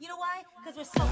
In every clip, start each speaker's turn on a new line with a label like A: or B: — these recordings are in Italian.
A: You know why? Because we're so.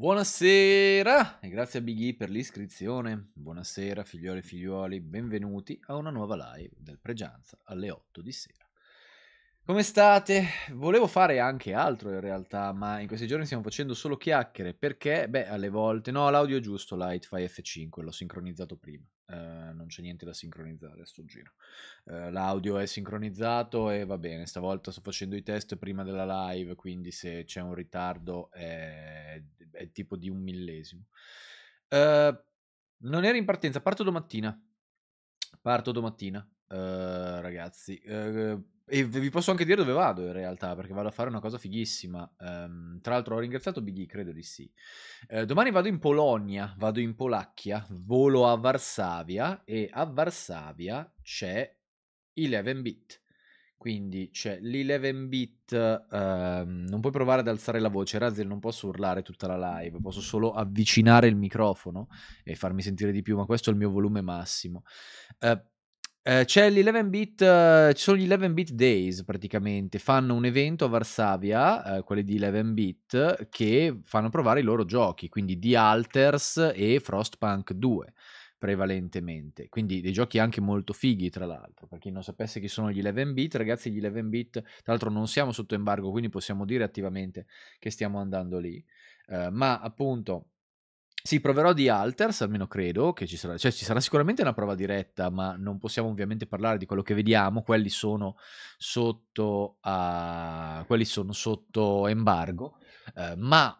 B: Buonasera e grazie a Bighi per l'iscrizione. Buonasera figlioli e figlioli, benvenuti a una nuova live del Pregianza alle 8 di sera. Come state? Volevo fare anche altro in realtà, ma in questi giorni stiamo facendo solo chiacchiere perché, beh, alle volte... No, l'audio è giusto, Lightfy F5, l'ho sincronizzato prima. Uh, non c'è niente da sincronizzare a sto giro. Uh, l'audio è sincronizzato e va bene, stavolta sto facendo i test prima della live, quindi se c'è un ritardo è, è tipo di un millesimo. Uh, non ero in partenza, parto domattina. Parto domattina, ragazzi e vi posso anche dire dove vado in realtà, perché vado a fare una cosa fighissima. Um, tra l'altro ho ringraziato BD, credo di sì. Uh, domani vado in Polonia, vado in Polacchia, volo a Varsavia e a Varsavia c'è 11 bit. Quindi c'è l'11 bit, um, non puoi provare ad alzare la voce, Razel non posso urlare tutta la live, posso solo avvicinare il microfono e farmi sentire di più, ma questo è il mio volume massimo. Uh, eh, c'è gli 11 bit, eh, ci sono gli 11 bit days praticamente, fanno un evento a Varsavia, eh, quelli di 11 bit, che fanno provare i loro giochi, quindi The Alters e Frostpunk 2 prevalentemente, quindi dei giochi anche molto fighi tra l'altro, per chi non sapesse chi sono gli 11 bit, ragazzi gli 11 bit, tra l'altro non siamo sotto embargo, quindi possiamo dire attivamente che stiamo andando lì, eh, ma appunto sì, proverò di Alters, almeno credo che ci sarà, cioè ci sarà sicuramente una prova diretta, ma non possiamo ovviamente parlare di quello che vediamo, quelli sono sotto, a, quelli sono sotto embargo, eh, ma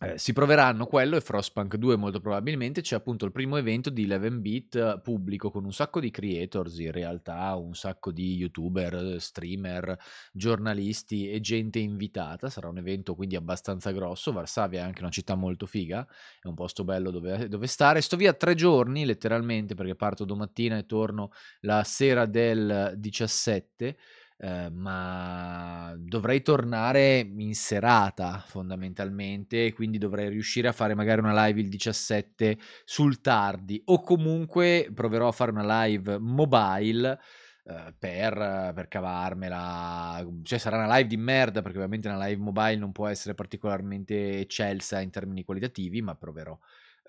B: eh, si proveranno quello e Frostpunk 2 molto probabilmente c'è appunto il primo evento di 11-bit eh, pubblico con un sacco di creators in realtà, un sacco di youtuber, streamer, giornalisti e gente invitata, sarà un evento quindi abbastanza grosso, Varsavia è anche una città molto figa, è un posto bello dove, dove stare, sto via tre giorni letteralmente perché parto domattina e torno la sera del 17 Ehm, ma dovrei tornare in serata fondamentalmente, quindi dovrei riuscire a fare magari una live il 17 sul tardi o comunque proverò a fare una live mobile. Eh, per, per, cavarmela. Mm, cioè, sarà una live di merda, perché ovviamente una live mobile non può essere particolarmente eccelsa in termini qualitativi, ma proverò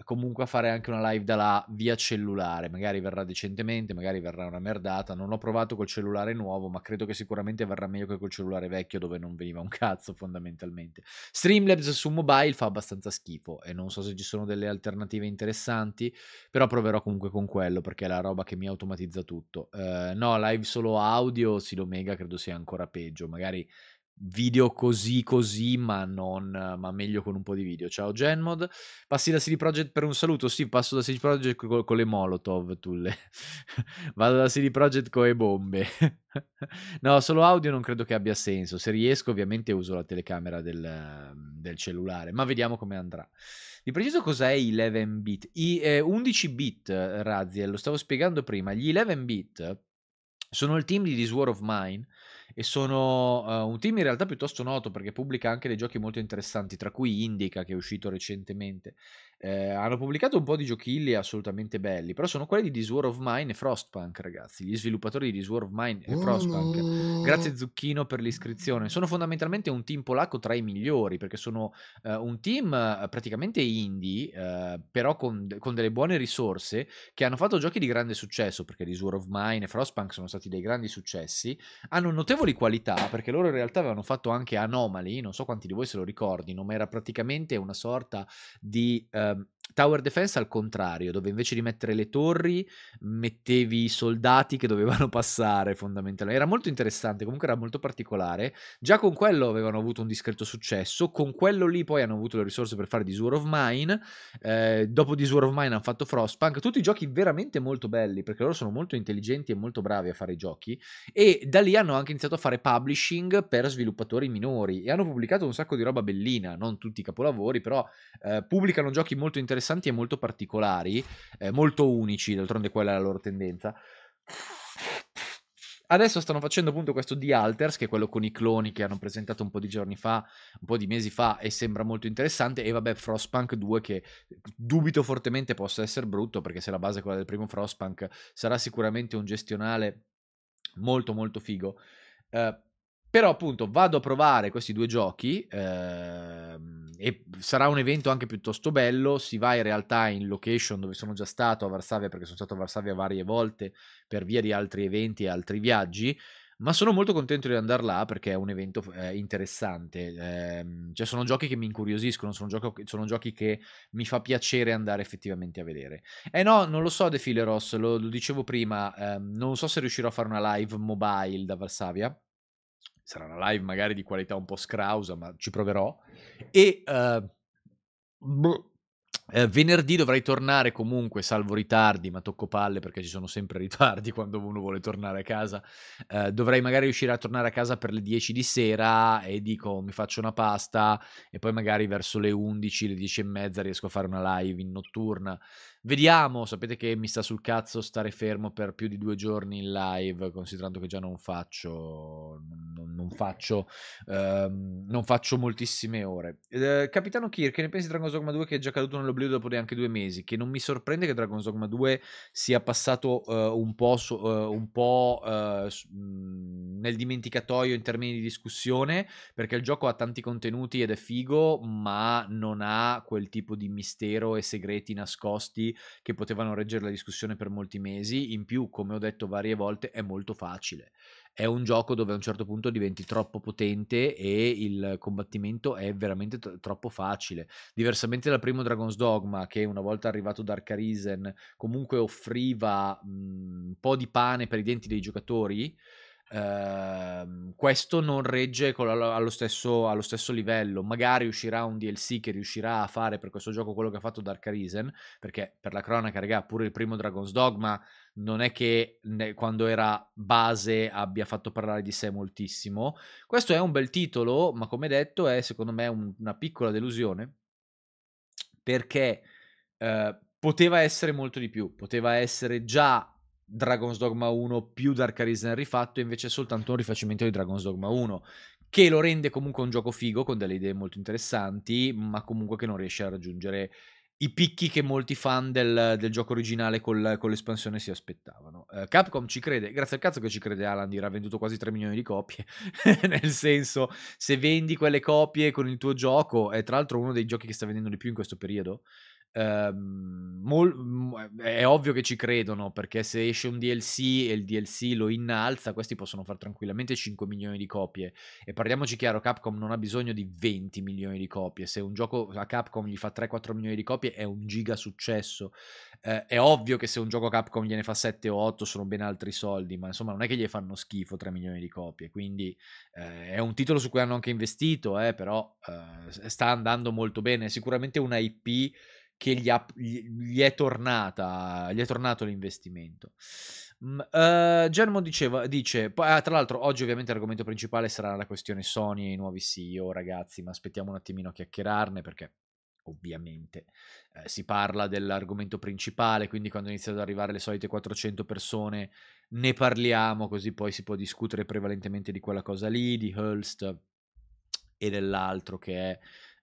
B: comunque a fare anche una live da là via cellulare, magari verrà decentemente, magari verrà una merdata, non ho provato col cellulare nuovo, ma credo che sicuramente verrà meglio che col cellulare vecchio dove non veniva un cazzo fondamentalmente. Streamlabs su mobile fa abbastanza schifo e non so se ci sono delle alternative interessanti, però proverò comunque con quello perché è la roba che mi automatizza tutto. Uh, no, live solo audio, Silomega credo sia ancora peggio, magari video così così, ma, non, ma meglio con un po' di video. Ciao Genmod. Passi da CD Project per un saluto. Sì, passo da CD Project con, con le Molotov, tulle. Vado da CD Project con le bombe. no, solo audio non credo che abbia senso. Se riesco, ovviamente uso la telecamera del, del cellulare, ma vediamo come andrà. Di preciso cos'è i 11 bit? I eh, 11 bit, Raziel, lo stavo spiegando prima. Gli 11 bit sono il team di This War of Mine e sono uh, un team in realtà piuttosto noto perché pubblica anche dei giochi molto interessanti, tra cui Indica che è uscito recentemente Ehm, hanno pubblicato un po' di giochilli assolutamente belli, però sono quelli di This War of Mine e Frostpunk, ragazzi. Gli sviluppatori di This War of Mine e oh Frostpunk.
A: No. Grazie
B: Zucchino per l'iscrizione. Sono fondamentalmente un team polacco tra i migliori, perché sono eh, un team eh, praticamente indie, eh, però con, con, delle buone risorse, che hanno fatto giochi di grande successo, perché This War of Mine e Frostpunk sono stati dei grandi successi. Hanno notevoli qualità, perché loro in realtà avevano fatto anche Anomaly, non so quanti di voi se lo ricordino, ma era praticamente una sorta di... Eh, um, Tower Defense al contrario, dove invece di mettere le torri mettevi i soldati che dovevano passare fondamentalmente. Era molto interessante, comunque era molto particolare. Già con quello avevano avuto un discreto successo, con quello lì poi hanno avuto le risorse per fare Diswar of Mine, eh, dopo Diswar of Mine hanno fatto Frostpunk, tutti giochi veramente molto belli perché loro sono molto intelligenti e molto bravi a fare i giochi e da lì hanno anche iniziato a fare publishing per sviluppatori minori e hanno pubblicato un sacco di roba bellina, non tutti i capolavori, però eh, pubblicano giochi molto interessanti interessanti e molto particolari, eh, molto unici, d'altronde quella è la loro tendenza. Adesso stanno facendo appunto questo The Alters, che è quello con i cloni che hanno presentato un po' di giorni fa, un po' di mesi fa, e sembra molto interessante. E vabbè, Frostpunk 2, che dubito fortemente possa essere brutto, perché se la base è quella del primo Frostpunk, sarà sicuramente un gestionale molto molto figo. Eh, però appunto vado a provare questi due giochi. Ehm e sarà un evento anche piuttosto bello. Si va in realtà in location dove sono già stato a Varsavia, perché sono stato a Varsavia varie volte per via di altri eventi e altri viaggi. Ma sono molto contento di andare là perché è un evento eh, interessante. Eh, cioè, sono giochi che mi incuriosiscono, sono, giochi, sono giochi che mi fa piacere andare effettivamente a vedere. Eh no, non lo so, De Fileros, lo, lo dicevo prima, eh, non so se riuscirò a fare una live mobile da Varsavia sarà una live magari di qualità un po' scrausa, ma ci proverò. E uh, eh, venerdì dovrei tornare comunque, salvo ritardi, ma tocco palle perché ci sono sempre ritardi quando uno vuole tornare a casa. Eh, dovrei magari riuscire a tornare a casa per le 10 di sera e dico mi faccio una pasta e poi magari verso le 11, le 10 e mezza riesco a fare una live in notturna. Vediamo, sapete che mi sta sul cazzo stare fermo per più di due giorni in live, considerando che già non faccio, non, non faccio, ehm, non faccio moltissime ore. Eh, Capitano Kirk, che ne pensi di Dragon's Dogma 2 che è già caduto nell'oblio dopo neanche due mesi? Che non mi sorprende che Dragon's Dogma 2 sia passato eh, un po', su, eh, un po' eh, mm, nel dimenticatoio in termini di discussione, perché il gioco ha tanti contenuti ed è figo, ma non ha quel tipo di mistero e segreti nascosti che potevano reggere la discussione per molti mesi. In più, come ho detto varie volte, è molto facile. È un gioco dove a un certo punto diventi troppo potente e il combattimento è veramente t- troppo facile. Diversamente dal primo Dragon's Dogma, che una volta arrivato Dark Arisen comunque offriva mh, mhmm, un po' di pane per i denti dei giocatori. Ehm, questo non regge allo, stesso, allo, stesso, livello. Magari uscirà un DLC che riuscirà a fare per questo gioco quello che ha fatto Dark Arisen, perché per la cronaca, raga, pure il primo Dragon's Dogma non è che ne, quando era base abbia fatto parlare di sé moltissimo. Questo è un bel titolo, ma come detto è secondo me un, una piccola delusione, perché uh, poteva essere molto di più, poteva essere già Dragon's Dogma 1 più Dark Arisen rifatto, invece è soltanto un rifacimento di Dragon's Dogma 1, che lo rende comunque un gioco figo, con delle idee molto interessanti, ma comunque che non riesce a raggiungere i picchi che molti fan del, del gioco originale col, con l'espansione si aspettavano. Uh, Capcom ci crede, grazie al cazzo che ci crede Alan, ha venduto quasi 3 milioni di copie, nel senso se vendi quelle copie con il tuo gioco, è tra l'altro uno dei giochi che sta vendendo di più in questo periodo, ehm, mol- mm, è ovvio che ci credono perché se esce un DLC e il DLC lo innalza, questi possono fare tranquillamente 5 milioni di copie. E parliamoci chiaro, Capcom non ha bisogno di 20 milioni di copie. Se un gioco a Capcom gli fa 3-4 milioni di copie è un giga successo. Eh, è ovvio che se un gioco a Capcom gliene fa 7 o 8 sono ben altri soldi, ma insomma non è che gli fanno schifo 3 milioni di copie. Quindi eh, è un titolo su cui hanno anche investito, eh, però eh, sta andando molto bene. È sicuramente una IP che gli, ha, gli, è tornata, gli è tornato l'investimento. Mm, uh, eh, Germo diceva, dice, ah, tra l'altro oggi ovviamente l'argomento principale sarà la questione Sony e i nuovi CEO, ragazzi, ma aspettiamo un attimino a chiacchierarne perché ovviamente eh, si parla dell'argomento principale, quindi quando iniziano ad arrivare le solite 400 persone ne parliamo, così poi si può discutere prevalentemente di quella cosa lì, di Hulst e dell'altro che è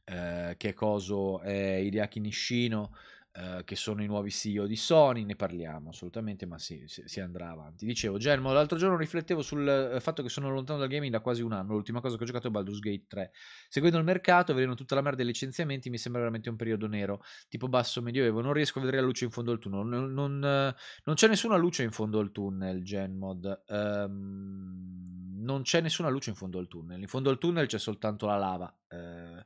B: eh, che coso è Hideaki Nishino, eh, che sono i nuovi CEO di Sony, ne parliamo assolutamente, ma si, si, si andrà avanti. Dicevo, Germo, l'altro giorno riflettevo sul eh, fatto che sono lontano dal gaming da quasi un anno, l'ultima cosa che ho giocato è Baldur's Gate 3. Seguendo il mercato, vedendo tutta la merda dei licenziamenti, mi sembra veramente un periodo nero, tipo basso medioevo, non riesco a vedere la luce in fondo al tunnel, non, non, eh, non c'è nessuna luce in fondo al tunnel, Genmod. Um, ehm, non c'è nessuna luce in fondo al tunnel, in fondo al tunnel c'è soltanto la lava. Uh,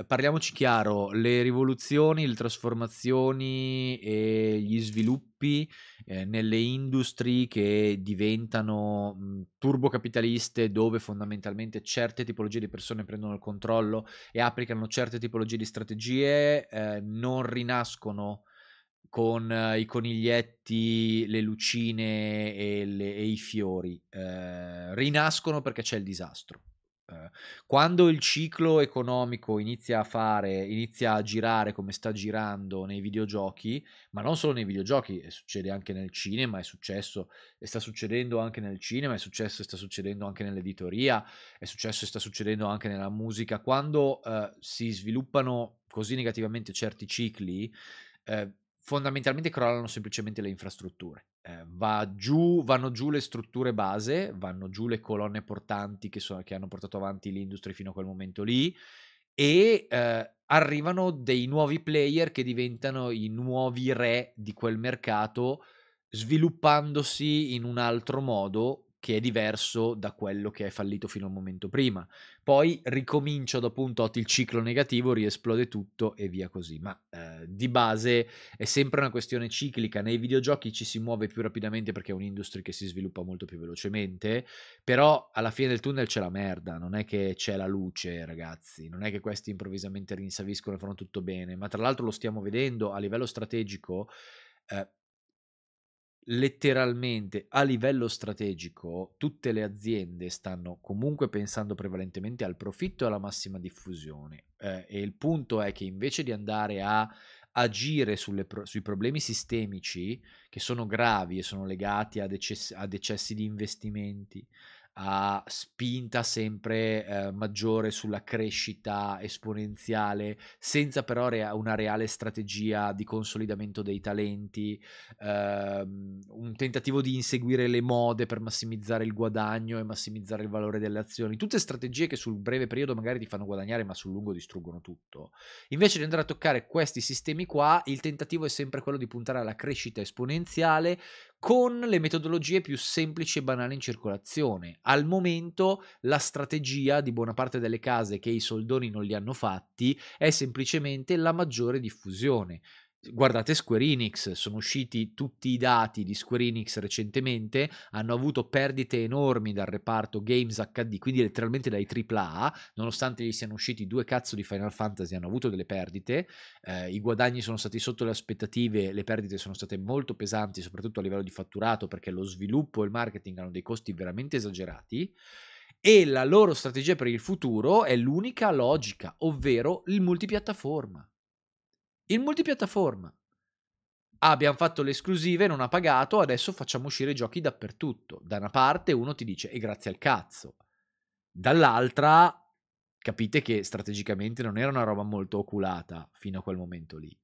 B: eh, parliamoci chiaro, le rivoluzioni, le trasformazioni e gli sviluppi eh, nelle industrie che diventano mh, turbocapitaliste dove fondamentalmente certe tipologie di persone prendono il controllo e applicano certe tipologie di strategie eh, non rinascono con eh, i coniglietti, le lucine e, le, e i fiori, eh, rinascono perché c'è il disastro. Eh, quando il ciclo economico inizia a fare, inizia a girare come sta girando nei videogiochi, ma non solo nei videogiochi, succede anche nel cinema, è successo e sta succedendo anche nel cinema, è successo e sta succedendo anche nell'editoria, è successo e sta succedendo anche nella musica. Quando eh, si sviluppano così negativamente certi cicli, eh, fondamentalmente crollano semplicemente le infrastrutture eh, va giù, vanno giù le strutture base, vanno giù le colonne portanti che, so, che hanno portato avanti l'industria fino a quel momento lì e eh, arrivano dei nuovi player che diventano i nuovi re di quel mercato sviluppandosi in un altro modo che è diverso da quello che è fallito fino al momento prima. Poi ricomincia dopo un tot il ciclo negativo, riesplode tutto e via così. Ma eh, di base è sempre una questione ciclica. Nei videogiochi ci si muove più rapidamente perché è un'industria che si sviluppa molto più velocemente, però alla fine del tunnel c'è la merda, non è che c'è la luce, ragazzi, non è che questi improvvisamente rinsaviscono e fanno tutto bene, ma tra l'altro lo stiamo vedendo a livello strategico. Eh, letteralmente a livello strategico tutte le aziende stanno comunque pensando prevalentemente al profitto e alla massima diffusione eh, e il punto è che invece di andare a agire pro- sui problemi sistemici che sono gravi e sono legati ad, decess- a decessi di investimenti, a spinta sempre eh, maggiore sulla crescita esponenziale, senza però rea- una reale strategia di consolidamento dei talenti, ehm, un tentativo di inseguire le mode per massimizzare il guadagno e massimizzare il valore delle azioni, tutte strategie che sul breve periodo magari ti fanno guadagnare ma sul lungo distruggono tutto. Invece di andare a toccare questi sistemi qua, il tentativo è sempre quello di puntare alla crescita esponenziale con le metodologie più semplici e banali in circolazione. Al momento la strategia di buona parte delle case che i soldoni non li hanno fatti è semplicemente la maggiore diffusione, Guardate Square Enix, sono usciti tutti i dati di Square Enix recentemente, hanno avuto perdite enormi dal reparto Games HD, quindi letteralmente dai AAA, nonostante gli siano usciti due cazzo di Final Fantasy, hanno avuto delle perdite, eh, i guadagni sono stati sotto le aspettative, le perdite sono state molto pesanti, soprattutto a livello di fatturato, perché lo sviluppo e il marketing hanno dei costi veramente esagerati e la loro strategia per il futuro è l'unica logica, ovvero il multipiattaforma. Il multipiattaforma. Ah, abbiamo fatto le esclusive, non ha pagato, adesso facciamo uscire i giochi dappertutto. Da una parte uno ti dice, e grazie al cazzo. Dall'altra, capite che strategicamente non era una roba molto oculata fino a quel momento lì.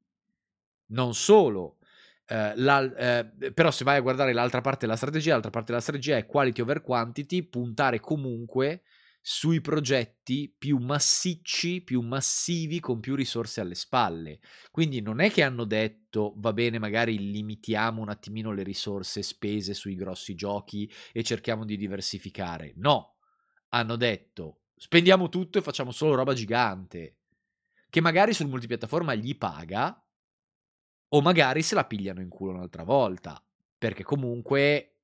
B: Non solo, eh, la, eh, però se vai a guardare l'altra parte della strategia, l'altra parte della strategia è quality over quantity, puntare comunque sui progetti più massicci, più massivi, con più risorse alle spalle. Quindi non è che hanno detto, va bene, magari limitiamo un attimino le risorse spese sui grossi giochi e cerchiamo di diversificare. No, hanno detto, spendiamo tutto e facciamo solo roba gigante, che magari sul multipiattaforma gli paga o magari se la pigliano in culo un'altra volta, perché comunque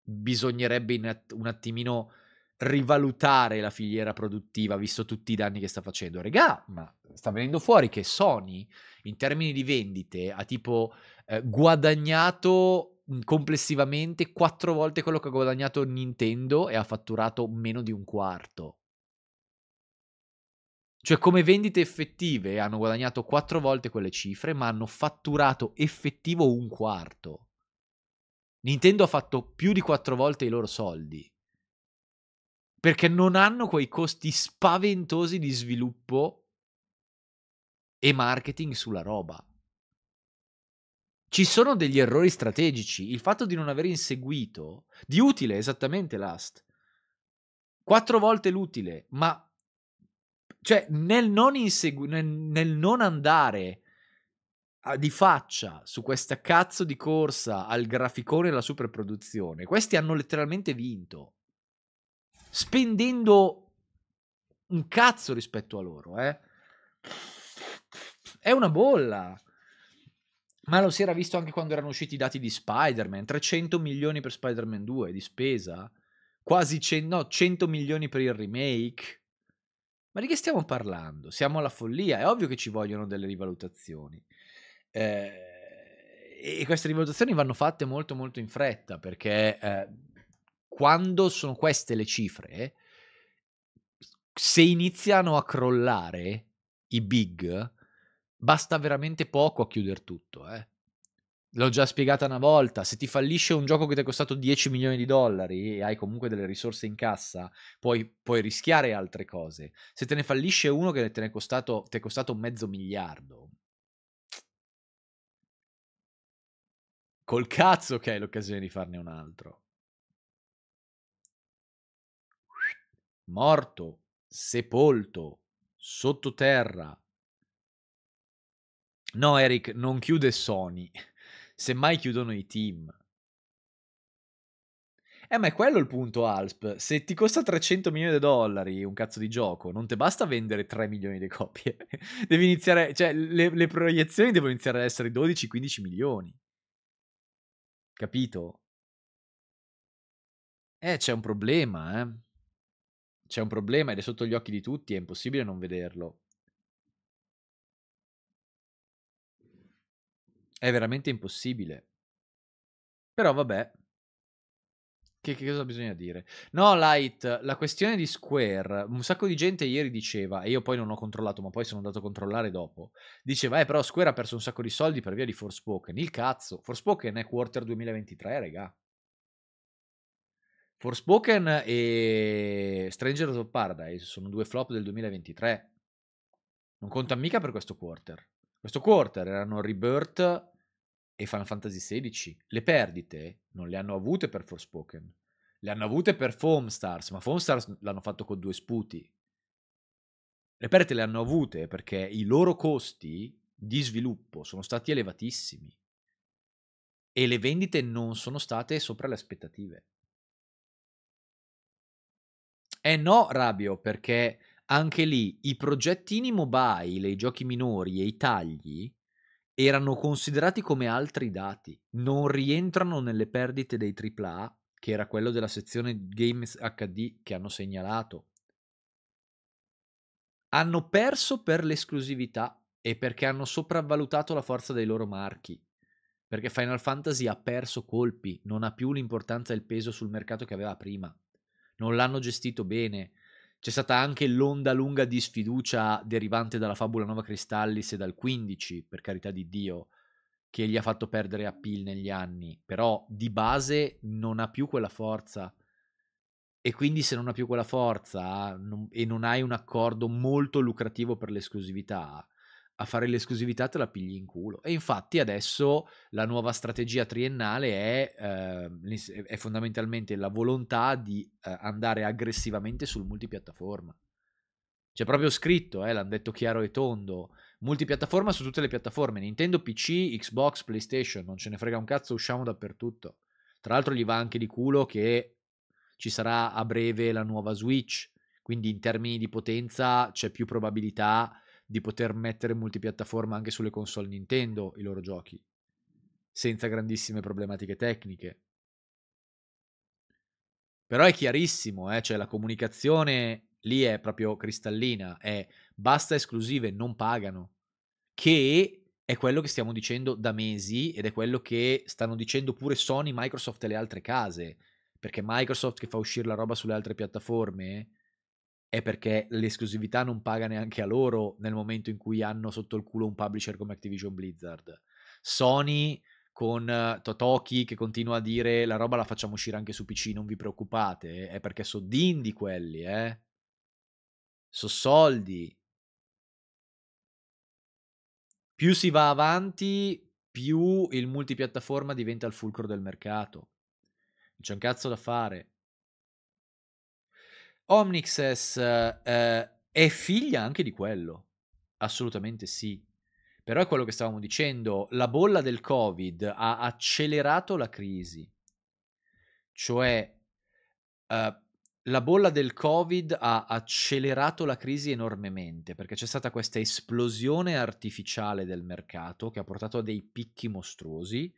B: bisognerebbe un attimino rivalutare la filiera produttiva visto tutti i danni che sta facendo. Regà, ma sta venendo fuori che Sony in termini di vendite ha tipo eh, guadagnato complessivamente quattro volte quello che ha guadagnato Nintendo e ha fatturato meno di un quarto. Cioè come vendite effettive hanno guadagnato quattro volte quelle cifre, ma hanno fatturato effettivo un quarto. Nintendo ha fatto più di quattro volte i loro soldi perché non hanno quei costi spaventosi di sviluppo e marketing sulla roba. Ci sono degli errori strategici. Il fatto di non aver inseguito di utile esattamente l'ast. Quattro volte l'utile, ma cioè nel non, insegu- nel, nel non andare a, di faccia su questa cazzo di corsa al graficone della superproduzione, questi hanno letteralmente vinto spendendo un cazzo rispetto a loro, eh. È una bolla. Ma lo si era visto anche quando erano usciti i dati di Spider-Man, 300 milioni per Spider-Man 2 di spesa, quasi 100, no, 100 milioni per il remake. Ma di che stiamo parlando? Siamo alla follia, è ovvio che ci vogliono delle rivalutazioni. Eh, e queste rivalutazioni vanno fatte molto molto in fretta perché eh, quando sono queste le cifre, se iniziano a crollare i big, basta veramente poco a chiudere tutto, eh. L'ho già spiegata una volta, se ti fallisce un gioco che ti è costato 10 milioni di dollari e hai comunque delle risorse in cassa, puoi, puoi rischiare altre cose. Se te ne fallisce uno che te ne è costato, ti è costato mezzo miliardo, col cazzo che hai l'occasione di farne un altro. morto, sepolto, sottoterra. No, Eric, non chiude Sony. Semmai chiudono i team. Eh, ma è quello il punto, Alp. Se ti costa 300 milioni di dollari un cazzo di gioco, non ti basta vendere 3 milioni di copie. Devi iniziare, cioè, le, le proiezioni devono iniziare ad essere 12-15 milioni. Capito? Eh, c'è un problema, eh c'è un problema ed è sotto gli occhi di tutti, è impossibile non vederlo. È veramente impossibile. Però vabbè. Che, che, cosa bisogna dire? No, Light, la questione di Square, un sacco di gente ieri diceva, e io poi non ho controllato, ma poi sono andato a controllare dopo, diceva, eh però Square ha perso un sacco di soldi per via di Forspoken. Il cazzo, Forspoken è quarter 2023, regà. Forspoken e Stranger of Paradise sono due flop del 2023. Non conta mica per questo quarter. Questo quarter erano Rebirth e Final Fantasy XVI. Le perdite non le hanno avute per Forspoken. Le hanno avute per Foam Stars, ma Foam Stars l'hanno fatto con due sputi. Le perdite le hanno avute perché i loro costi di sviluppo sono stati elevatissimi e le vendite non sono state sopra le aspettative. Eh no, Rabio, perché anche lì i progettini mobile, i giochi minori e i tagli erano considerati come altri dati, non rientrano nelle perdite dei AAA, che era quello della sezione Games HD che hanno segnalato. Hanno perso per l'esclusività e perché hanno sopravvalutato la forza dei loro marchi, perché Final Fantasy ha perso colpi, non ha più l'importanza e il peso sul mercato che aveva prima non l'hanno gestito bene. C'è stata anche l'onda lunga di sfiducia derivante dalla Fabula Nova Cristallis e dal 15, per carità di Dio, che gli ha fatto perdere appeal negli anni, però di base non ha più quella forza. E quindi se non ha più quella forza non, e non hai un accordo molto lucrativo per l'esclusività, a fare l'esclusività te la pigli in culo. E infatti adesso la nuova strategia triennale è, eh, è fondamentalmente la volontà di eh, andare aggressivamente sul multipiattaforma. C'è proprio scritto, eh, l'hanno detto chiaro e tondo, multipiattaforma su tutte le piattaforme, Nintendo, PC, Xbox, PlayStation, non ce ne frega un cazzo, usciamo dappertutto. Tra l'altro gli va anche di culo che ci sarà a breve la nuova Switch, quindi in termini di potenza c'è più probabilità di poter mettere multipiattaforma anche sulle console Nintendo i loro giochi, senza grandissime problematiche tecniche. Però è chiarissimo, eh? cioè la comunicazione lì è proprio cristallina, è basta esclusive, non pagano, che è quello che stiamo dicendo da mesi ed è quello che stanno dicendo pure Sony, Microsoft e le altre case, perché Microsoft che fa uscire la roba sulle altre piattaforme è perché l'esclusività non paga neanche a loro nel momento in cui hanno sotto il culo un publisher come Activision Blizzard. Sony con eh, Totoki che continua a dire la roba la facciamo uscire anche su PC, non vi preoccupate, è perché so dindi quelli, eh. So soldi. Più si va avanti, più il multipiattaforma diventa il fulcro del mercato. Non c'è un cazzo da fare. Omnixes eh, è figlia anche di quello, assolutamente sì. Però è quello che stavamo dicendo, la bolla del Covid ha accelerato la crisi. Cioè, eh, la bolla del Covid ha accelerato la crisi enormemente perché c'è stata questa esplosione artificiale del mercato che ha portato a dei picchi mostruosi.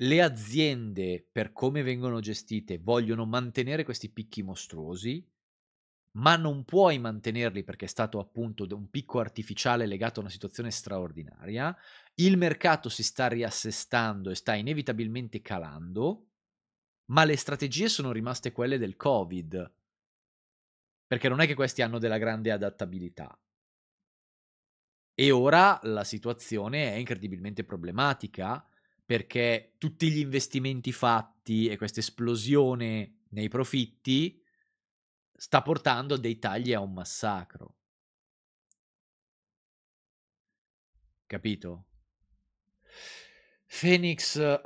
B: Le aziende, per come vengono gestite, vogliono mantenere questi picchi mostruosi ma non puoi mantenerli perché è stato appunto un picco artificiale legato a una situazione straordinaria, il mercato si sta riassestando e sta inevitabilmente calando, ma le strategie sono rimaste quelle del Covid, perché non è che questi hanno della grande adattabilità. E ora la situazione è incredibilmente problematica perché tutti gli investimenti fatti e questa esplosione nei profitti sta portando dei tagli a un massacro. Capito? Phoenix,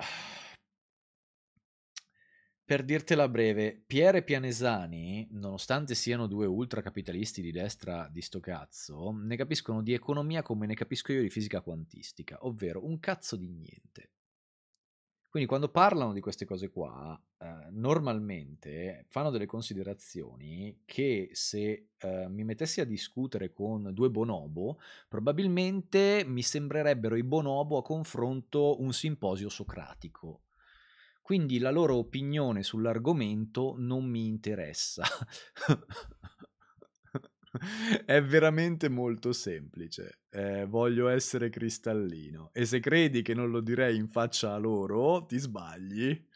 B: per dirtela breve, Pierre e Pianesani, nonostante siano due ultracapitalisti di destra di sto cazzo, ne capiscono di economia come ne capisco io di fisica quantistica, ovvero un cazzo di niente. Quindi quando parlano di queste cose qua, eh, normalmente fanno delle considerazioni che se eh, mi mettessi a discutere con due bonobo, probabilmente mi sembrerebbero i bonobo a confronto un simposio socratico. Quindi la loro opinione sull'argomento non mi interessa. è veramente molto semplice. Eh, voglio essere cristallino. E se credi che non lo direi in faccia a loro, ti sbagli.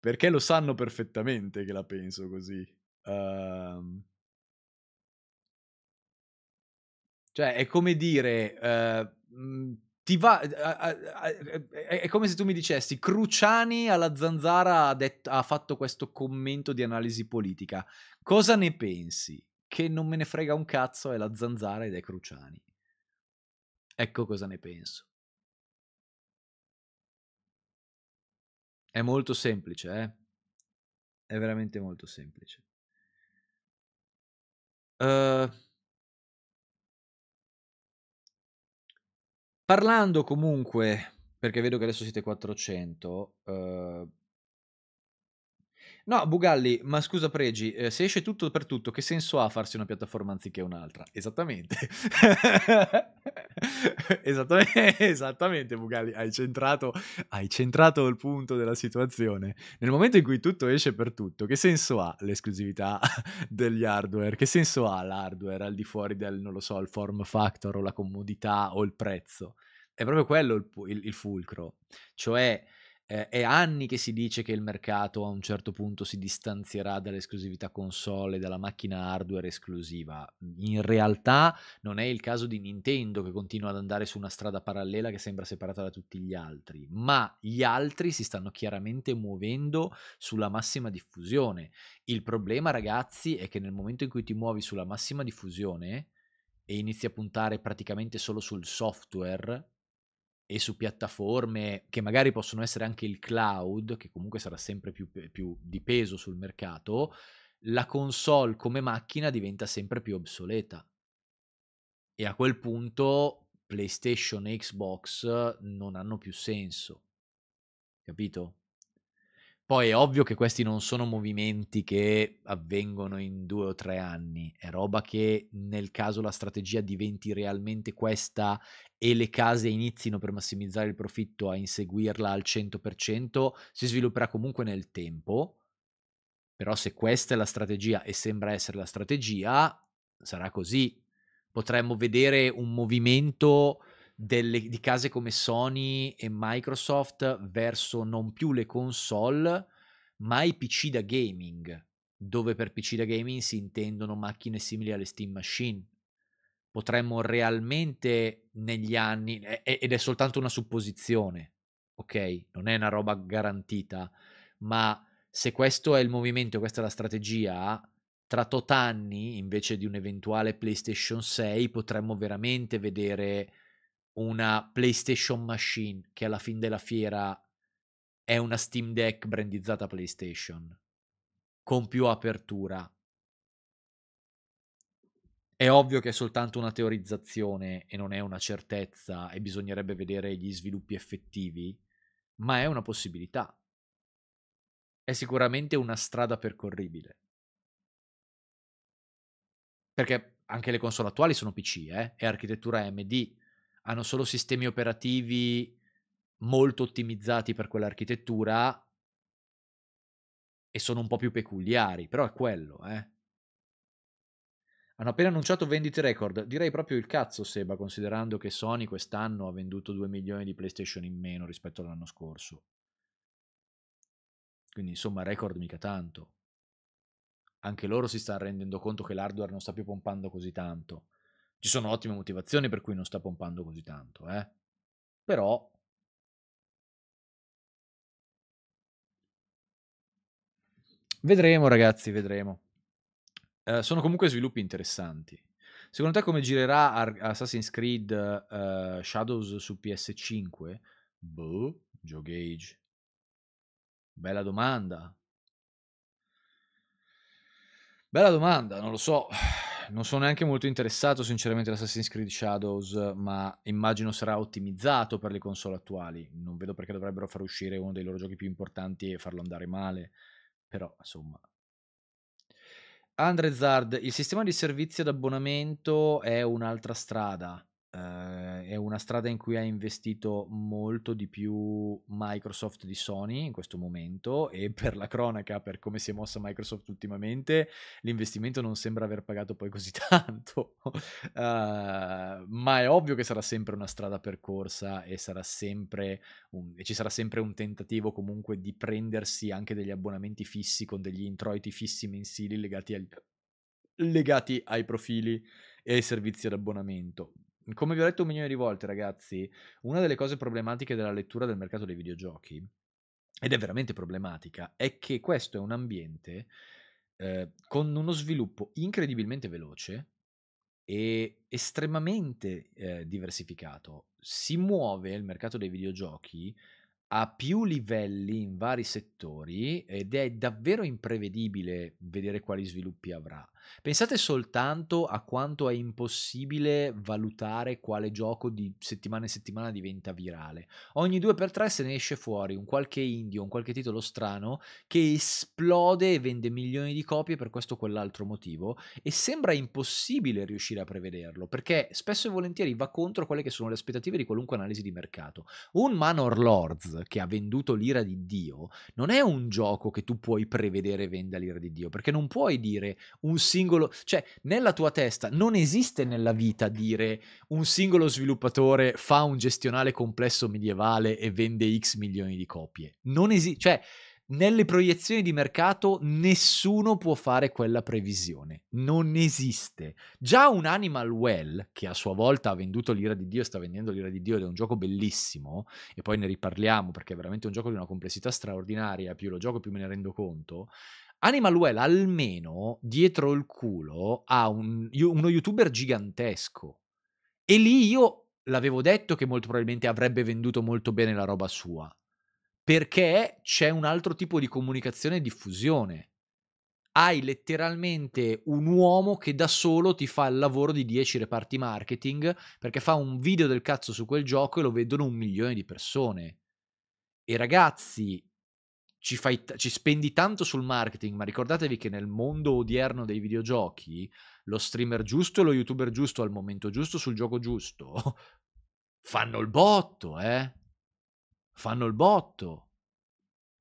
B: Perché lo sanno perfettamente che la penso così. Uh... Cioè, è come dire... Uh, ti va... Uh, è come se tu mi dicessi, Cruciani alla zanzara ha, detto, ha fatto questo commento di analisi politica. Cosa ne pensi? che non me ne frega un cazzo è la zanzara ed è Cruciani. Ecco cosa ne penso. È molto semplice, eh? È veramente molto semplice. Uh, parlando comunque, perché vedo che adesso siete 400, uh, ehm, No, Bugalli, ma scusa Pregi, eh, se esce tutto per tutto, che senso ha farsi una piattaforma anziché un'altra? Esattamente. esattamente, esattamente Bugalli, hai centrato, hai centrato il punto della situazione. Nel momento in cui tutto esce per tutto, che senso ha l'esclusività degli hardware? Che senso ha l'hardware al di fuori del, non lo so, il form factor o la comodità o il prezzo? È proprio quello il, il, il fulcro. Cioè eh, è anni che si dice che il mercato a un certo punto si distanzierà dall'esclusività console, dalla macchina hardware esclusiva. In realtà non è il caso di Nintendo che continua ad andare su una strada parallela che sembra separata da tutti gli altri, ma gli altri si stanno chiaramente muovendo sulla massima diffusione. Il problema, ragazzi, è che nel momento in cui ti muovi sulla massima diffusione e inizi a puntare praticamente solo sul software, e su piattaforme che magari possono essere anche il cloud, che comunque sarà sempre più, più di peso sul mercato, la console come macchina diventa sempre più obsoleta. E a quel punto PlayStation e Xbox non hanno più senso. Capito? Poi è ovvio che questi non sono movimenti che avvengono in due o tre anni, è roba che nel caso la strategia diventi realmente questa e le case inizino per massimizzare il profitto a inseguirla al 100%, si svilupperà comunque nel tempo. Però se questa è la strategia e sembra essere la strategia, sarà così. Potremmo vedere un movimento delle, di case come Sony e Microsoft verso non più le console, ma i PC da gaming, dove per PC da gaming si intendono macchine simili alle Steam Machine. Potremmo realmente negli anni, ed è soltanto una supposizione, ok? Non è una roba garantita, ma se questo è il movimento, questa è la strategia, tra tot anni, invece di un'eventuale PlayStation 6, potremmo veramente vedere una PlayStation Machine che alla fine della fiera è una Steam Deck brandizzata PlayStation con più apertura. È ovvio che è soltanto una teorizzazione e non è una certezza e bisognerebbe vedere gli sviluppi effettivi, ma è una possibilità. È sicuramente una strada percorribile. Perché anche le console attuali sono PC, eh? è architettura AMD, hanno solo sistemi operativi molto ottimizzati per quell'architettura e sono un po' più peculiari, però è quello, eh. Hanno appena annunciato vendite record, direi proprio il cazzo Seba, considerando che Sony quest'anno ha venduto 2 milioni di PlayStation in meno rispetto all'anno scorso. Quindi insomma record mica tanto. Anche loro si stanno rendendo conto che l'hardware non sta più pompando così tanto ci sono ottime motivazioni per cui non sta pompando così tanto, eh? Però Vedremo, ragazzi, vedremo. Eh, sono comunque sviluppi interessanti. Secondo te come girerà Ar- Assassin's Creed uh, Shadows su PS5? Boh, Joe Gage. Bella domanda. Bella domanda, non lo so non sono neanche molto interessato sinceramente ad Assassin's Creed Shadows, ma immagino sarà ottimizzato per le console attuali. Non vedo perché dovrebbero far uscire uno dei loro giochi più importanti e farlo andare male, però insomma. Andre Zard, il sistema di servizio d'abbonamento è un'altra strada eh, è una strada in cui ha investito molto di più Microsoft di Sony in questo momento e per la cronaca, per come si è mossa Microsoft ultimamente, l'investimento non sembra aver pagato poi così tanto, uh, ma è ovvio che sarà sempre una strada percorsa e, sarà un, e ci sarà sempre un tentativo comunque di prendersi anche degli abbonamenti fissi con degli introiti fissi mensili legati, al, legati ai profili e ai servizi ad abbonamento come vi ho detto un milione di volte, ragazzi, una delle cose problematiche della lettura del mercato dei videogiochi, ed è veramente problematica, è che questo è un ambiente eh, con uno sviluppo incredibilmente veloce e estremamente eh, diversificato. Si muove il mercato dei videogiochi a più livelli in vari settori ed è davvero imprevedibile vedere quali sviluppi avrà. Pensate soltanto a quanto è impossibile valutare quale gioco di settimana in settimana diventa virale. Ogni 2x3 se ne esce fuori un qualche indie, un qualche titolo strano che esplode e vende milioni di copie per questo o quell'altro motivo e sembra impossibile riuscire a prevederlo perché spesso e volentieri va contro quelle che sono le aspettative di qualunque analisi di mercato. Un Manor Lords che ha venduto l'ira di Dio non è un gioco che tu puoi prevedere venda l'ira di Dio perché non puoi dire un sì singolo, cioè nella tua testa non esiste nella vita dire un singolo sviluppatore fa un gestionale complesso medievale e vende X milioni di copie. Non esiste, cioè nelle proiezioni di mercato nessuno può fare quella previsione, non esiste. Già un Animal Well, che a sua volta ha venduto l'ira di Dio, sta vendendo l'ira di Dio ed è un gioco bellissimo, e poi ne riparliamo perché è veramente un gioco di una complessità straordinaria, più lo gioco più me ne rendo conto, Animal Well almeno dietro il culo ha un, uno youtuber gigantesco. E lì io l'avevo detto che molto probabilmente avrebbe venduto molto bene la roba sua. Perché c'è un altro tipo di comunicazione e diffusione. Hai letteralmente un uomo che da solo ti fa il lavoro di 10 reparti marketing perché fa un video del cazzo su quel gioco e lo vedono un milione di persone. E ragazzi, ci, fai, ci, spendi tanto sul marketing, ma ricordatevi che nel mondo odierno dei videogiochi lo streamer giusto e lo youtuber giusto al momento giusto sul gioco giusto fanno il botto, eh? Fanno il botto.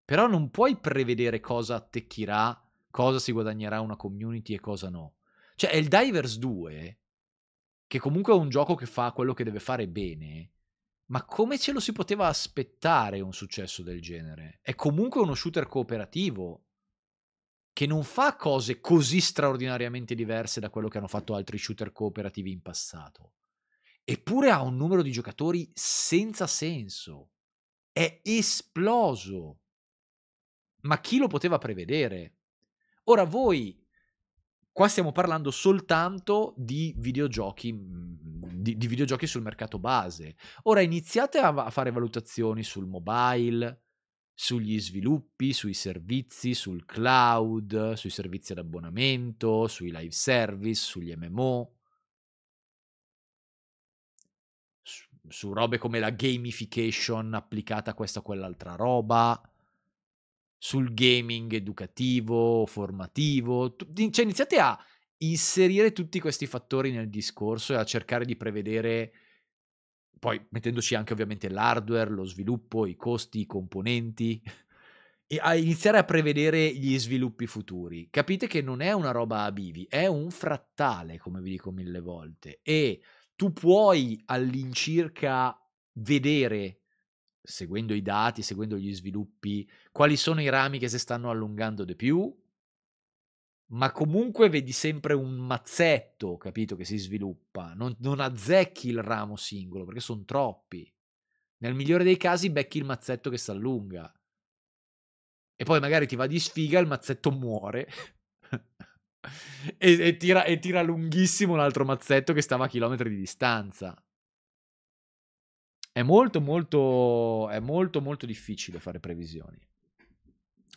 B: Però non puoi prevedere cosa attecchirà, cosa si guadagnerà una community e cosa no. Cioè, il Divers 2, che comunque è un gioco che fa quello che deve fare bene, ma come ce lo si poteva aspettare un successo del genere? È comunque uno shooter cooperativo che non fa cose così straordinariamente diverse da quello che hanno fatto altri shooter cooperativi in passato. Eppure ha un numero di giocatori senza senso. È esploso. Ma chi lo poteva prevedere? Ora voi Qua stiamo parlando soltanto di videogiochi, mm, di, di videogiochi sul mercato base. Ora iniziate a, a fare valutazioni sul mobile, sugli sviluppi, sui servizi, sul cloud, sui servizi ad abbonamento, sui live service, sugli MMO, su, su robe come la gamification applicata a questa o quell'altra roba sul gaming educativo, formativo, tu- cioè iniziate a inserire tutti questi fattori nel discorso e a cercare di prevedere poi mettendoci anche ovviamente l'hardware, lo sviluppo, i costi, i componenti e a iniziare a prevedere gli sviluppi futuri. Capite che non è una roba a bivi, è un frattale, come vi dico mille volte e tu puoi all'incirca vedere seguendo i dati, seguendo gli sviluppi, quali sono i rami che si stanno allungando di più, ma comunque vedi sempre un mazzetto, capito, che si sviluppa, non, non azzecchi il ramo singolo perché sono troppi. Nel migliore dei casi becchi il mazzetto che si allunga. E poi magari ti va di sfiga, il mazzetto muore. e, e, tira, e tira lunghissimo un altro mazzetto che stava a chilometri di distanza. È molto, molto, è molto, molto difficile fare previsioni.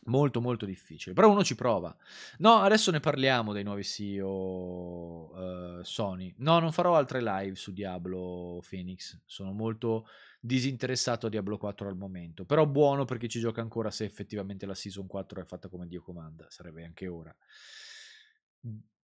B: Molto, molto difficile. Però uno ci prova. No, adesso ne parliamo dei nuovi CEO uh, eh, Sony. No, non farò altre live su Diablo Phoenix. Sono molto disinteressato a Diablo 4 al momento. Però buono perché ci gioca ancora se effettivamente la Season 4 è fatta come Dio comanda. Sarebbe anche ora.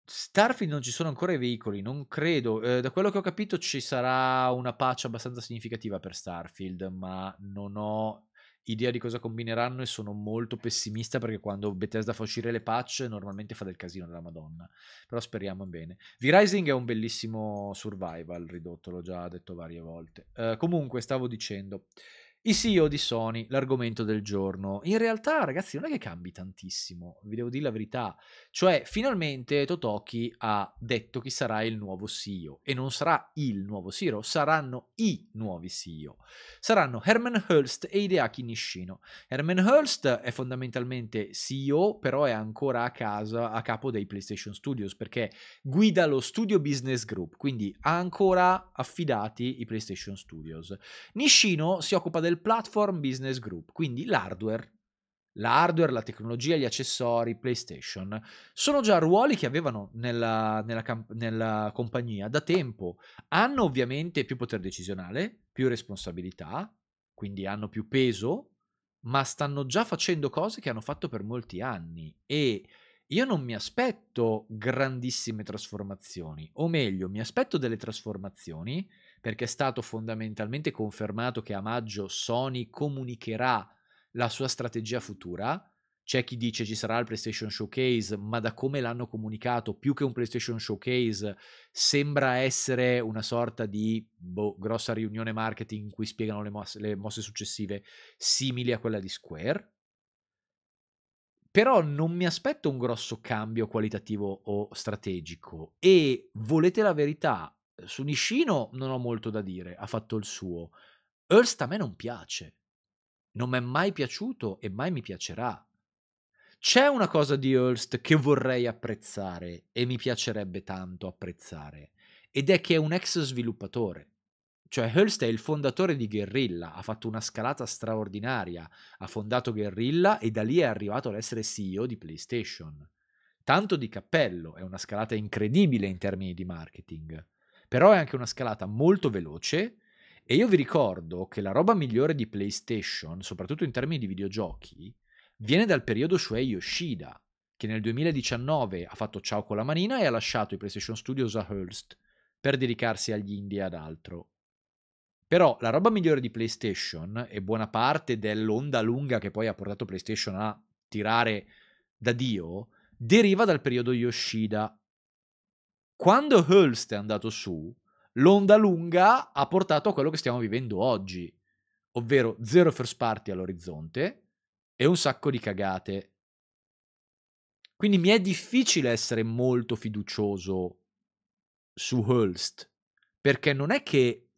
B: Starfield non ci sono ancora i veicoli, non credo. Eh, da quello che ho capito ci sarà una patch abbastanza significativa per Starfield, ma non ho idea di cosa combineranno e sono molto pessimista perché quando Bethesda fa uscire le patch normalmente fa del casino della Madonna. Però speriamo bene. V-Rising è un bellissimo survival ridotto, l'ho già detto varie volte. Eh, comunque, stavo dicendo. I CEO di Sony, l'argomento del giorno. In realtà, ragazzi, non è che cambi tantissimo, vi devo dire la verità. Cioè, finalmente Totoki ha detto chi sarà il nuovo CEO. E non sarà il nuovo CEO, saranno i nuovi CEO. Saranno Herman Hulst e Hideaki Nishino. Herman Hulst è fondamentalmente CEO, però è ancora a, casa, a capo dei PlayStation Studios, perché guida lo Studio Business Group, quindi ha ancora affidati i PlayStation Studios. Nishino si occupa del del Platform Business Group, quindi l'hardware. L'hardware, la tecnologia, gli accessori, PlayStation, sono già ruoli che avevano nella, nella, nella compagnia da tempo. Hanno ovviamente più potere decisionale, più responsabilità, quindi hanno più peso, ma stanno già facendo cose che hanno fatto per molti anni e io non mi aspetto grandissime trasformazioni, o meglio, mi aspetto delle trasformazioni perché è stato fondamentalmente confermato che a maggio Sony comunicherà la sua strategia futura. C'è chi dice ci sarà il PlayStation Showcase, ma da come l'hanno comunicato, più che un PlayStation Showcase, sembra essere una sorta di boh, grossa riunione marketing in cui spiegano le mosse, le mosse successive simili a quella di Square. Però non mi aspetto un grosso cambio qualitativo o strategico e volete la verità, Uhm, su Nishino non ho molto da dire, ha fatto il suo. Hurst a me non piace. Non mi è mai piaciuto e mai mi piacerà. C'è una cosa di Hurst che vorrei apprezzare e mi piacerebbe tanto apprezzare, ed è che è un ex sviluppatore. Cioè Hurst è il fondatore di Guerrilla, ha fatto una scalata straordinaria, ha fondato Guerrilla e da lì è arrivato ad essere CEO di PlayStation. Tanto di cappello, è una scalata incredibile in termini di marketing però è anche una scalata molto veloce e io vi ricordo che la roba migliore di PlayStation, soprattutto in termini di videogiochi, viene dal periodo Shuei Yoshida, che nel 2019 ha fatto ciao con la manina e ha lasciato i PlayStation Studios a Hearst per dedicarsi agli indie e ad altro. Però la roba migliore di PlayStation e buona parte dell'onda lunga che poi ha portato PlayStation a tirare da Dio deriva dal periodo Yoshida quando Hulst è andato su, l'onda lunga ha portato a quello che stiamo vivendo oggi, ovvero zero first party all'orizzonte e un sacco di cagate. Quindi mi è difficile essere molto fiducioso su Hulst, perché non è che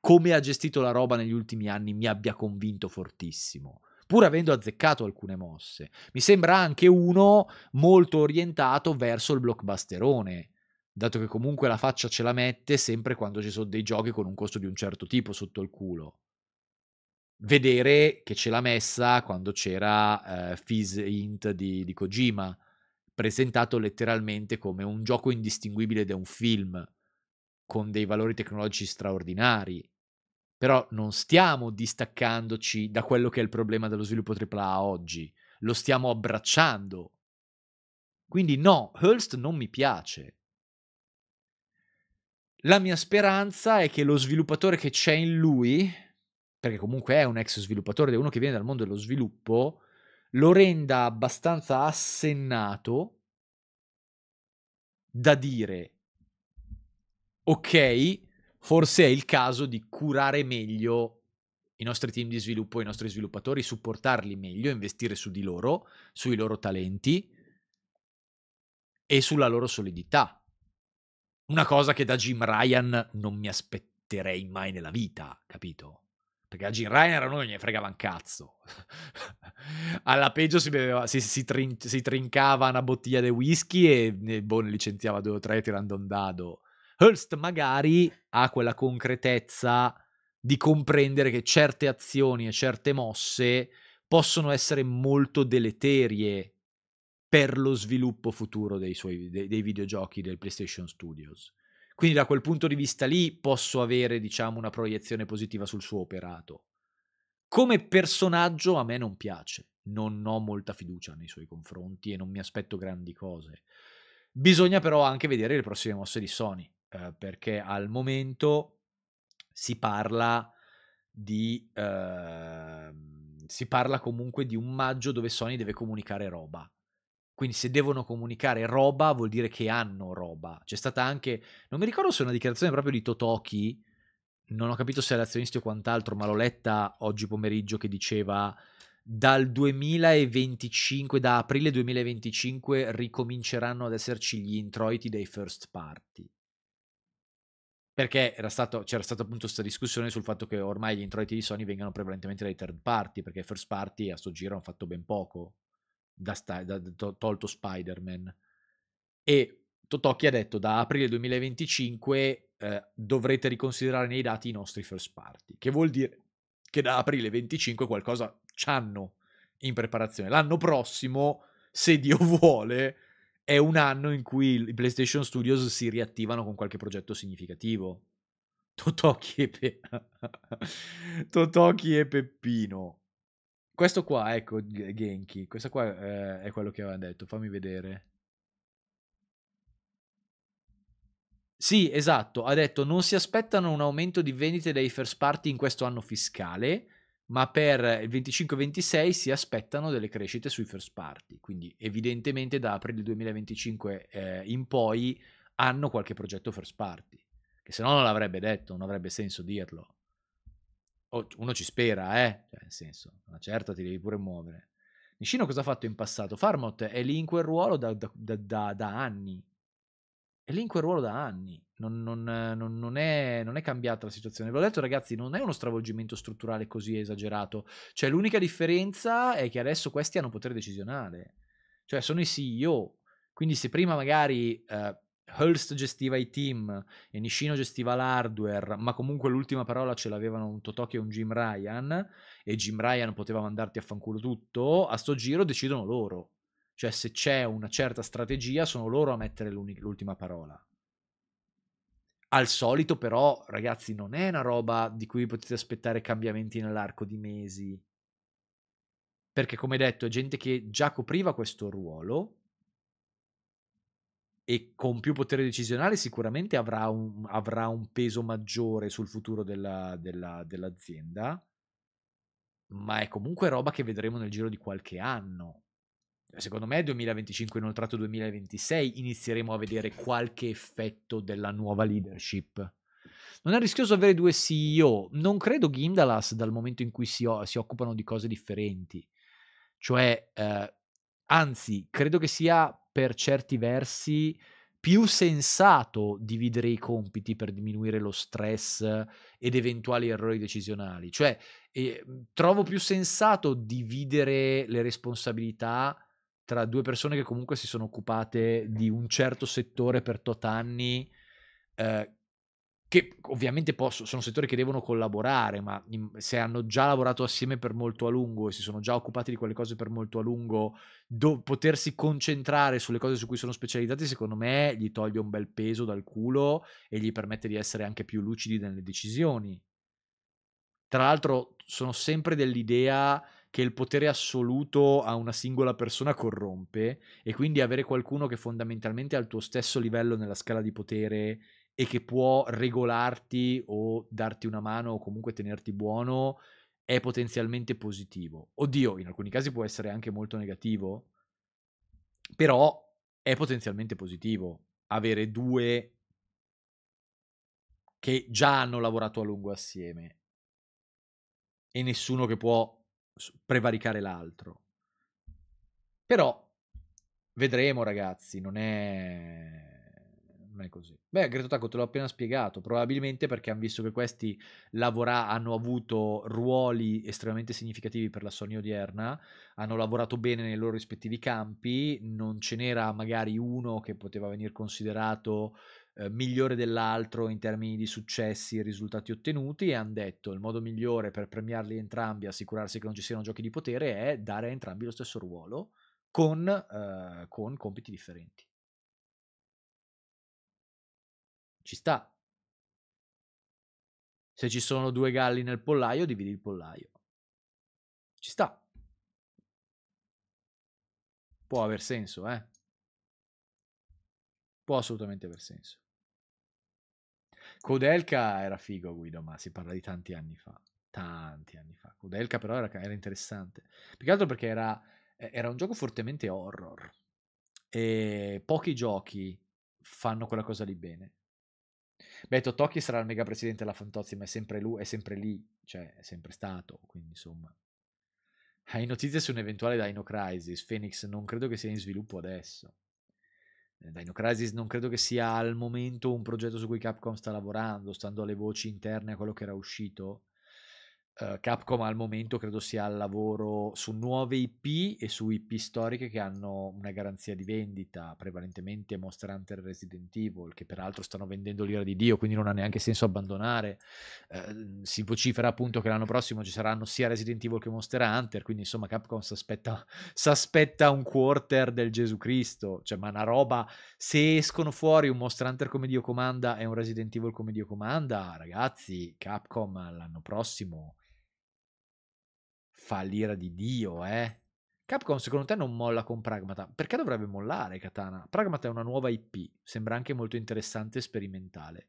B: come ha gestito la roba negli ultimi anni mi abbia convinto fortissimo, pur avendo azzeccato alcune mosse. Mi sembra anche uno molto orientato verso il blockbusterone, dato che comunque la faccia ce la mette sempre quando ci sono dei giochi con un costo di un certo tipo sotto il culo. Vedere che ce l'ha messa quando c'era eh, Fizz Int di, di Kojima, presentato letteralmente come un gioco indistinguibile da un film, con dei valori tecnologici straordinari. Però non stiamo distaccandoci da quello che è il problema dello sviluppo AAA oggi, lo stiamo abbracciando. Quindi no, Hearst non mi piace la mia speranza è che lo sviluppatore che c'è in lui, perché comunque è un ex sviluppatore ed è uno che viene dal mondo dello sviluppo, lo renda abbastanza assennato da dire ok, forse è il caso di curare meglio i nostri team di sviluppo, i nostri sviluppatori, supportarli meglio, investire su di loro, sui loro talenti e sulla loro solidità una cosa che da Jim Ryan non mi aspetterei mai nella vita, capito? Perché a Jim Ryan a noi ne fregava un cazzo. Alla peggio si, beveva, si, si, trin, si, trincava una bottiglia di whisky e, e boh, ne licenziava due o tre tirando un dado. Hearst magari ha quella concretezza di comprendere che certe azioni e certe mosse possono essere molto deleterie per lo sviluppo futuro dei, suoi, dei, dei videogiochi del PlayStation Studios. Quindi da quel punto di vista lì posso avere, diciamo, una proiezione positiva sul suo operato. Come personaggio a me non piace, non ho molta fiducia nei suoi confronti e non mi aspetto grandi cose. Bisogna però anche vedere le prossime mosse di Sony, eh, perché al momento si parla di... Eh, si parla comunque di un maggio dove Sony deve comunicare roba. Quindi se devono comunicare roba vuol dire che hanno roba. C'è stata anche, non mi ricordo se è una dichiarazione proprio di Totoki, non ho capito se è l'azionista o quant'altro, ma l'ho letta oggi pomeriggio che diceva dal 2025, da aprile 2025 ricominceranno ad esserci gli introiti dei first party. Perché stato, c'era stata appunto questa discussione sul fatto che ormai gli introiti di Sony vengano prevalentemente dai third party, perché i first party a sto giro hanno fatto ben poco da, sta- da to- tolto Spider-Man. E Totocchi ha detto da aprile 2025 eh, dovrete riconsiderare nei dati i nostri first party, che vuol dire che da aprile 25 qualcosa c'hanno in preparazione. L'anno prossimo, se Dio vuole, è un anno in cui i PlayStation Studios si riattivano con qualche progetto significativo. Totocchi e, Pe... Totocchi e Peppino. Questo qua, ecco, Genki. Questo qua eh, è quello che avevano detto. Fammi vedere. Sì, esatto. Ha detto non si aspettano un aumento di vendite dei first party in questo anno fiscale, ma per il 25-26 si aspettano delle crescite sui first party. Quindi evidentemente da aprile 2025 eh, in poi hanno qualche progetto first party, che se no non l'avrebbe detto, non avrebbe senso dirlo uno ci spera, eh? Cioè, nel senso, una certa ti devi pure muovere. Nishino cosa ha fatto in passato? Farmot è lì in quel ruolo da, da, da, da anni. È lì in quel ruolo da anni. Non, non, non, è, non, è, cambiata la situazione. Ve l'ho detto, ragazzi, non è uno stravolgimento strutturale così esagerato. Cioè, l'unica differenza è che adesso questi hanno potere decisionale. Cioè, sono i CEO. Quindi, se prima magari. Eh, Hearst gestiva i team e Nishino gestiva l'hardware, ma comunque l'ultima parola ce l'avevano un Totoki e un Jim Ryan, e Jim Ryan poteva mandarti a fanculo tutto, a sto giro decidono loro. Cioè se c'è una certa strategia sono loro a mettere l'ultima parola. Al solito però, ragazzi, non è una roba di cui potete aspettare cambiamenti nell'arco di mesi. Perché come detto è gente che già copriva questo ruolo e con più potere decisionale sicuramente avrà un, avrà un peso maggiore sul futuro della, della, dell'azienda, ma è comunque roba che vedremo nel giro di qualche anno. Secondo me 2025 inoltrato 2026 inizieremo a vedere qualche effetto della nuova leadership. Non è rischioso avere due CEO, non credo Gindalas dal momento in cui si, si occupano di cose differenti. Cioè, eh, anzi, credo che sia per certi versi più sensato dividere i compiti per diminuire lo stress ed eventuali errori decisionali. Cioè, eh, trovo più sensato dividere le responsabilità tra due persone che comunque si sono occupate di un certo settore per tot anni eh, che ovviamente posso, sono settori che devono collaborare, ma se hanno già lavorato assieme per molto a lungo e si sono già occupati di quelle cose per molto a lungo, do, potersi concentrare sulle cose su cui sono specializzati, secondo me gli toglie un bel peso dal culo e gli permette di essere anche più lucidi nelle decisioni. Tra l'altro sono sempre dell'idea che il potere assoluto a una singola persona corrompe e quindi avere qualcuno che fondamentalmente è al tuo stesso livello nella scala di potere e che può regolarti o darti una mano o comunque tenerti buono è potenzialmente positivo. Oddio, in alcuni casi può essere anche molto negativo, però è potenzialmente positivo avere due che già hanno lavorato a lungo assieme e nessuno che può prevaricare l'altro. Però vedremo, ragazzi, non è non è così. Beh, Greto Taco te l'ho appena spiegato, probabilmente perché hanno visto che questi lavora- hanno avuto ruoli estremamente significativi per la Sony odierna, hanno lavorato bene nei loro rispettivi campi, non ce n'era magari uno che poteva venire considerato eh, migliore dell'altro in termini di successi e risultati ottenuti e hanno detto il modo migliore per premiarli entrambi e assicurarsi che non ci siano giochi di potere è dare a entrambi lo stesso ruolo con, eh, con compiti differenti. Ci sta. Se ci sono due galli nel pollaio, dividi il pollaio. Ci sta. Può aver senso, eh? Può assolutamente aver senso. Kodelka era figo Guido, ma si parla di tanti anni fa. Tanti anni fa. Kodelka però era, era interessante. Più che altro perché era, era un gioco fortemente horror. E pochi giochi fanno quella cosa lì bene. Beh, Tocchi sarà il mega presidente della Fantozzi, ma è sempre lui, è sempre lì, cioè è sempre stato, quindi insomma. Hai notizie su un eventuale Dino Crisis? Phoenix non credo che sia in sviluppo adesso. Eh, Dino Crisis non credo che sia al momento un progetto su cui Capcom sta lavorando, stando alle voci interne a quello che era uscito uh, Capcom al momento credo sia al lavoro su nuove IP e su IP storiche che hanno una garanzia di vendita, prevalentemente Monster Hunter Resident Evil, che peraltro stanno vendendo l'ira di Dio, quindi non ha neanche senso abbandonare. Uh, si vocifera appunto che l'anno prossimo ci saranno sia Resident Evil che Monster Hunter, quindi insomma Capcom si aspetta un quarter del Gesù Cristo, cioè ma una roba, se escono fuori un Monster Hunter come Dio comanda e un Resident Evil come Dio comanda, ragazzi, Capcom l'anno prossimo fa l'ira di Dio, eh. Capcom secondo te non molla con Pragmata? Perché dovrebbe mollare Katana? Pragmata è una nuova IP, sembra anche molto interessante e sperimentale.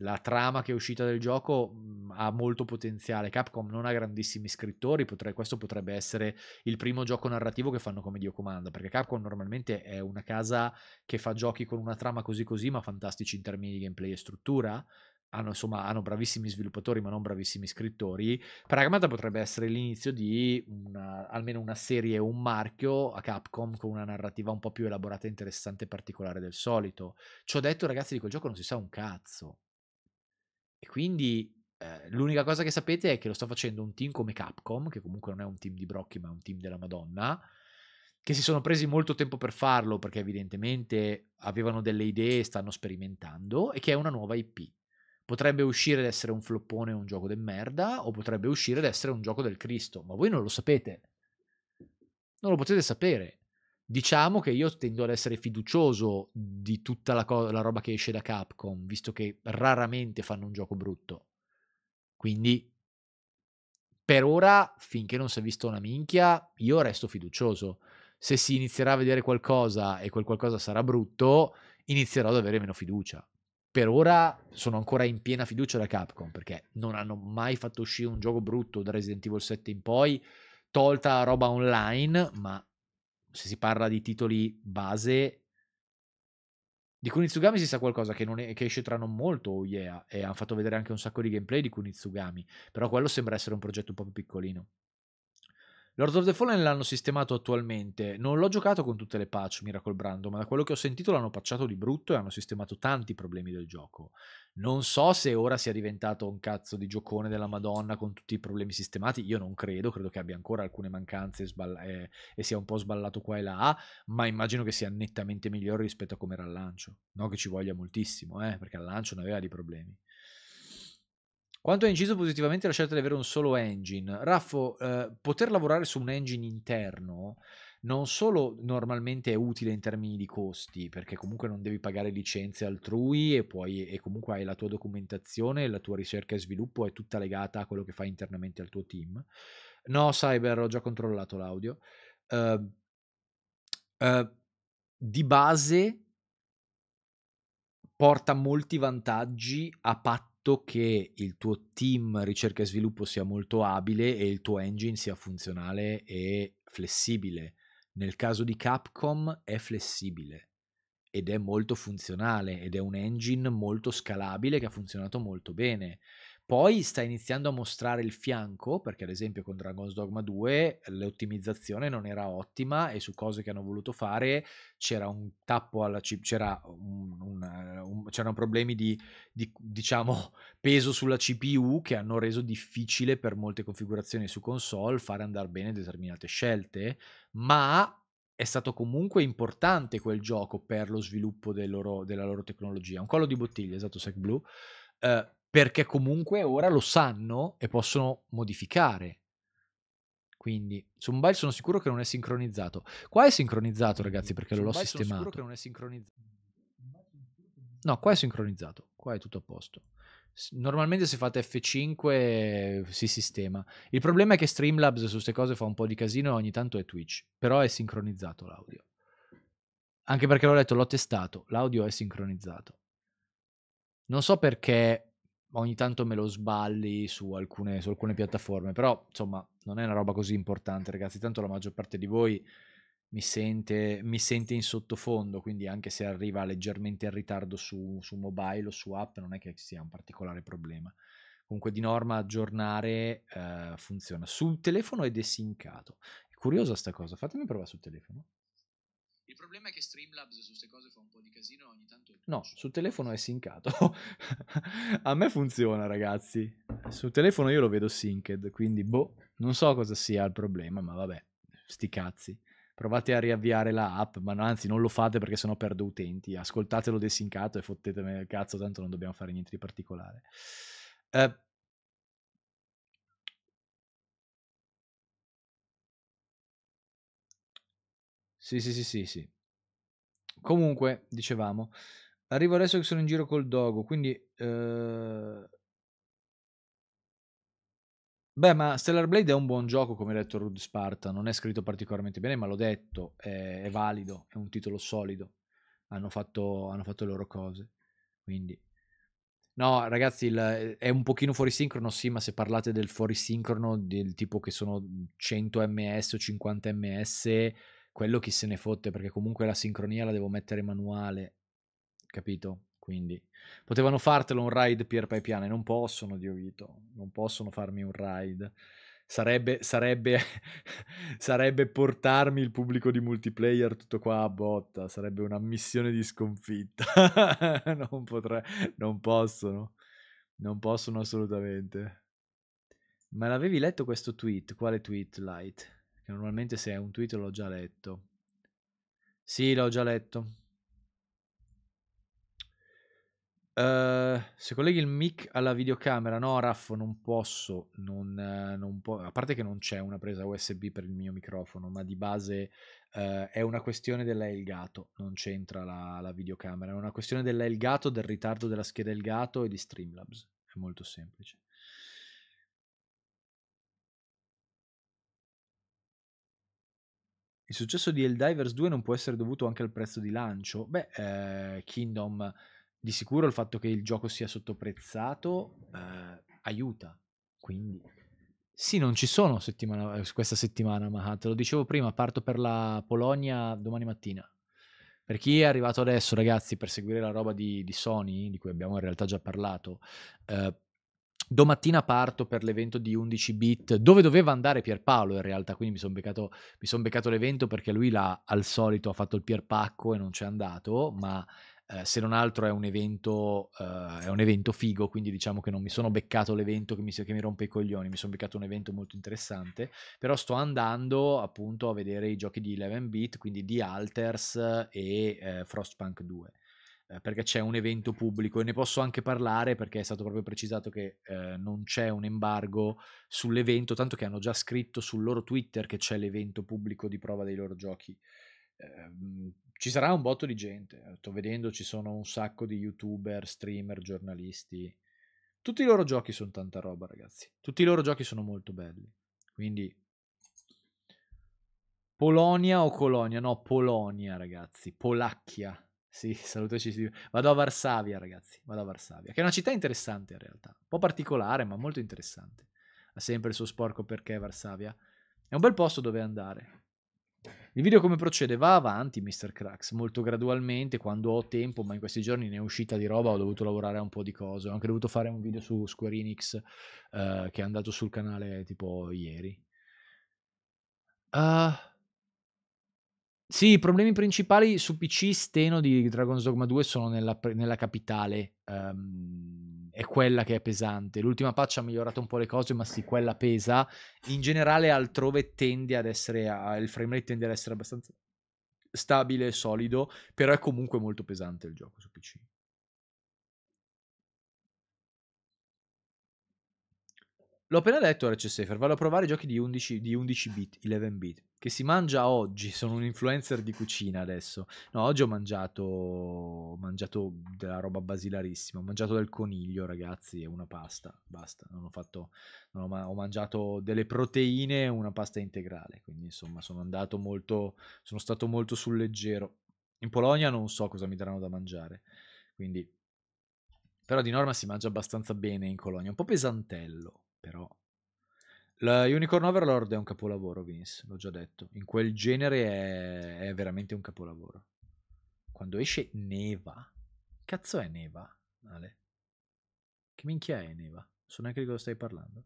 B: La trama che è uscita del gioco mhmm, ha molto potenziale. Capcom non ha grandissimi scrittori, potre, questo potrebbe essere il primo gioco narrativo che fanno come Dio comanda, perché Capcom normalmente è una casa che fa giochi con una trama così così, ma fantastici in termini di gameplay e struttura hanno, insomma, hanno bravissimi sviluppatori ma non bravissimi scrittori, Pragmata potrebbe essere l'inizio di una, almeno una serie, o un marchio a Capcom con una narrativa un po' più elaborata, interessante e particolare del solito. Ciò detto, ragazzi, di quel gioco non si sa un cazzo. E quindi eh, l'unica cosa che sapete è che lo sta facendo un team come Capcom, che comunque non è un team di Brocchi ma è un team della Madonna, che si sono presi molto tempo per farlo perché evidentemente avevano delle idee, e stanno sperimentando e che è una nuova IP potrebbe uscire ad essere un floppone, un gioco del merda, o potrebbe uscire ad essere un gioco del Cristo, ma voi non lo sapete. Non lo potete sapere. Diciamo che io tendo ad essere fiducioso di tutta la, co- la roba che esce da Capcom, visto che raramente fanno un gioco brutto. Quindi, per ora, finché non si è visto una minchia, io resto fiducioso. Se si inizierà a vedere qualcosa e quel qualcosa sarà brutto, inizierò ad avere meno fiducia per ora sono ancora in piena fiducia da Capcom perché non hanno mai fatto uscire un gioco brutto da Resident Evil 7 in poi, tolta roba online, ma se si parla di titoli base di Kunitsugami si sa qualcosa che, è, che esce tra non molto, oh yeah, e hanno fatto vedere anche un sacco di gameplay di Kunitsugami, però quello sembra essere un progetto un po' più piccolino. Lord of the Fallen l'hanno sistemato attualmente. Non l'ho giocato con tutte le patch, Miracle Brando, ma da quello che ho sentito l'hanno patchato di brutto e hanno sistemato tanti problemi del gioco. Non so se ora sia diventato un cazzo di giocone della Madonna con tutti i problemi sistemati. Io non credo, credo che abbia ancora alcune mancanze sballa- e, eh, e sia un po' sballato qua e là, ma immagino che sia nettamente migliore rispetto a come era al lancio. No che ci voglia moltissimo, eh, perché al lancio ne aveva di problemi. Quanto ha inciso positivamente la scelta di avere un solo engine? Raffo, eh, poter lavorare su un engine interno non solo normalmente è utile in termini di costi, perché comunque non devi pagare licenze altrui e, poi, e comunque hai la tua documentazione, la tua ricerca e sviluppo è tutta legata a quello che fai internamente al tuo team. No, Cyber, ho già controllato l'audio. Uh, uh, di base porta molti vantaggi a patto fatto che il tuo team ricerca e sviluppo sia molto abile e il tuo engine sia funzionale e flessibile. Nel caso di Capcom è flessibile ed è molto funzionale ed è un engine molto scalabile che ha funzionato molto bene. Poi sta iniziando a mostrare il fianco, perché ad esempio con Dragon's Dogma 2 eh, l'ottimizzazione non era ottima e su cose che hanno voluto fare c'era un tappo alla CPU, c'era un, un, eh, un, c'erano problemi di, di diciamo, peso sulla CPU che hanno reso difficile per molte configurazioni su console fare andare bene determinate scelte, ma è stato comunque importante quel gioco per lo sviluppo del loro, della loro tecnologia. Un collo di bottiglia, esatto, SecBlue. Uh, eh, perché comunque ora lo sanno e possono modificare. Quindi su mobile sono sicuro che non è sincronizzato. Qua è sincronizzato, ragazzi, perché su l'ho sistemato. Sono sicuro che non è sincronizzato. No, qua è sincronizzato, qua è tutto a posto. Normalmente se fate F5 eh, si sistema. Il problema è che Streamlabs su queste cose fa un po' di casino e ogni tanto è Twitch, però è sincronizzato l'audio. Anche perché l'ho detto, l'ho testato, l'audio è sincronizzato. Non so perché ogni tanto me lo sballi su alcune, su alcune piattaforme, però insomma non è una roba così importante ragazzi, tanto la maggior parte di voi mi sente, mi sente in sottofondo, quindi anche se arriva leggermente in ritardo su, su mobile o su app non è che sia un particolare problema. Comunque di norma aggiornare eh, funziona. Sul telefono è desincato. È curiosa sta cosa, fatemi provare sul telefono. Il problema è che Streamlabs su queste cose fa un po' di casino ogni tanto. No, sul telefono è syncato. a me funziona, ragazzi. Sul telefono io lo vedo synced, quindi boh, non so cosa sia il problema, ma vabbè, sti cazzi. Provate a riavviare la app, ma no, anzi non lo fate perché sennò perdo utenti. Ascoltatelo desincato e fottetemi il cazzo, tanto non dobbiamo fare niente di particolare. Eh, Sì, sì, sì, sì, sì. Comunque, dicevamo, arrivo adesso che sono in giro col Dogo, quindi... Eh... Beh, ma Stellar Blade è un buon gioco, come ha detto Rud Sparta, non è scritto particolarmente bene, ma l'ho detto, è, è valido, è un titolo solido, hanno fatto, hanno fatto le loro cose, quindi... No, ragazzi, il, eh, è un pochino fuorisincrono, sì, ma se parlate del fuorisincrono, del tipo che sono 100 ms o 50 ms quello chi se ne fotte perché comunque la sincronia la devo mettere manuale, capito? Quindi potevano fartelo un ride Pier e non possono, Dio Vito, non possono farmi un ride. Sarebbe, sarebbe, sarebbe portarmi il pubblico di multiplayer tutto qua a botta, sarebbe una missione di sconfitta. non, potrei, non possono, non possono assolutamente. Ma l'avevi letto questo tweet? Quale tweet, Light? Che normalmente se è un tweet l'ho già letto. Sì, l'ho già letto. Uh, se colleghi il mic alla videocamera, no, Raffo, non posso. Non, uh, non po- a parte che non c'è una presa USB per il mio microfono, ma di base uh, è una questione dell'Elgato. Non c'entra la, la videocamera, è una questione dell'Elgato, del ritardo della scheda Elgato e di Streamlabs. È molto semplice. Il successo di Helldivers 2 non può essere dovuto anche al prezzo di lancio? Beh, eh, Kingdom, di sicuro il fatto che il gioco sia sottoprezzato eh, aiuta. Quindi, sì, non ci sono settimana, eh, questa settimana, ma te lo dicevo prima, parto per la Polonia domani mattina. Per chi è arrivato adesso, ragazzi, per seguire la roba di, di Sony, di cui abbiamo in realtà già parlato, eh, domattina parto per l'evento di 11 bit, dove doveva andare Pierpaolo in realtà, quindi mi sono beccato, son beccato, l'evento perché lui là, al solito ha fatto il Pierpacco e non c'è andato, ma eh, se non altro è un, evento, eh, è un evento figo, quindi diciamo che non mi sono beccato l'evento che mi, che mi rompe i coglioni, mi sono beccato un evento molto interessante, però sto andando appunto a vedere i giochi di 11 bit, quindi di Alters e eh, Frostpunk 2 eh, perché c'è un evento pubblico e ne posso anche parlare perché è stato proprio precisato che eh, non c'è un embargo sull'evento, tanto che hanno già scritto sul loro Twitter che c'è l'evento pubblico di prova dei loro giochi. Eh, ci sarà un botto di gente, eh, sto vedendo ci sono un sacco di youtuber, streamer, giornalisti. Tutti i loro giochi sono tanta roba, ragazzi. Tutti i loro giochi sono molto belli. Quindi Polonia o Colonia? No, Polonia, ragazzi. Polacchia. Sì, salutaci Steve. Vado a Varsavia, ragazzi. Vado a Varsavia, che è una città interessante in realtà. Un po' particolare, ma molto interessante. Ha sempre il suo sporco perché Varsavia. È un bel posto dove andare. Il video come procede? Va avanti, Mr. Crax, molto gradualmente, quando ho tempo, ma in questi giorni ne è uscita di roba, ho dovuto lavorare a un po' di cose. Ho anche dovuto fare un video su Square Enix eh, che è andato sul canale tipo ieri. Uh, sì, i problemi principali su PC steno di Dragon's Dogma 2 sono nella, nella capitale. Um, è quella che è pesante. L'ultima patch ha migliorato un po' le cose, ma sì, quella pesa. In generale, altrove tende ad essere. A, il framerate tende ad essere abbastanza stabile e solido. Però è comunque molto pesante il gioco su PC. L'ho appena L'open elector CSafer vado a provare giochi di 11, di 11 bit, 11 bit, che si mangia oggi, sono un influencer di cucina adesso. No, oggi ho mangiato, ho mangiato della roba basilarissima, ho mangiato del coniglio ragazzi e una pasta, basta, non ho fatto, non ho, ho, mangiato delle proteine e una pasta integrale, quindi insomma sono andato molto, sono stato molto sul leggero. In Polonia non so cosa mi daranno da mangiare, quindi... Però di norma si mangia abbastanza bene in Colonia, un po' pesantello, però la Unicorn Overlord è un capolavoro, Vince, l'ho già detto. In quel genere è, è veramente un capolavoro. Quando esce Neva. Cazzo è Neva, Ale? Che minchia è Neva? Non so neanche di cosa stai parlando.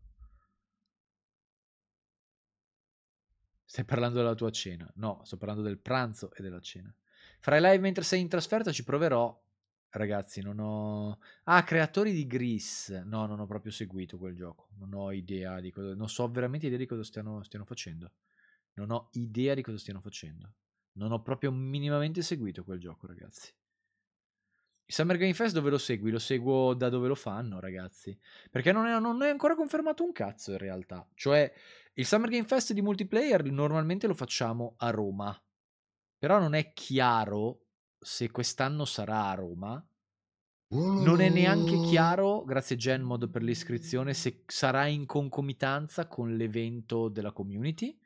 B: Stai parlando della tua cena. No, sto parlando del pranzo e della cena. Farai live mentre sei in trasferta, ci proverò. Ragazzi, non ho... Ah, creatori di Gris. No, non ho proprio seguito quel gioco. Non ho idea di cosa... Non so veramente idea di cosa stiano, stiano facendo. Non ho idea di cosa stiano facendo. Non ho proprio minimamente seguito quel gioco, ragazzi. Il Summer Game Fest dove lo segui? Lo seguo da dove lo fanno, ragazzi. Perché non è, non è, ancora confermato un cazzo in realtà. Cioè, il Summer Game Fest di multiplayer normalmente lo facciamo a Roma. Però non è chiaro se quest'anno sarà a Roma.
A: Non è neanche
B: chiaro, grazie Genmod per l'iscrizione, se sarà in concomitanza con l'evento della community,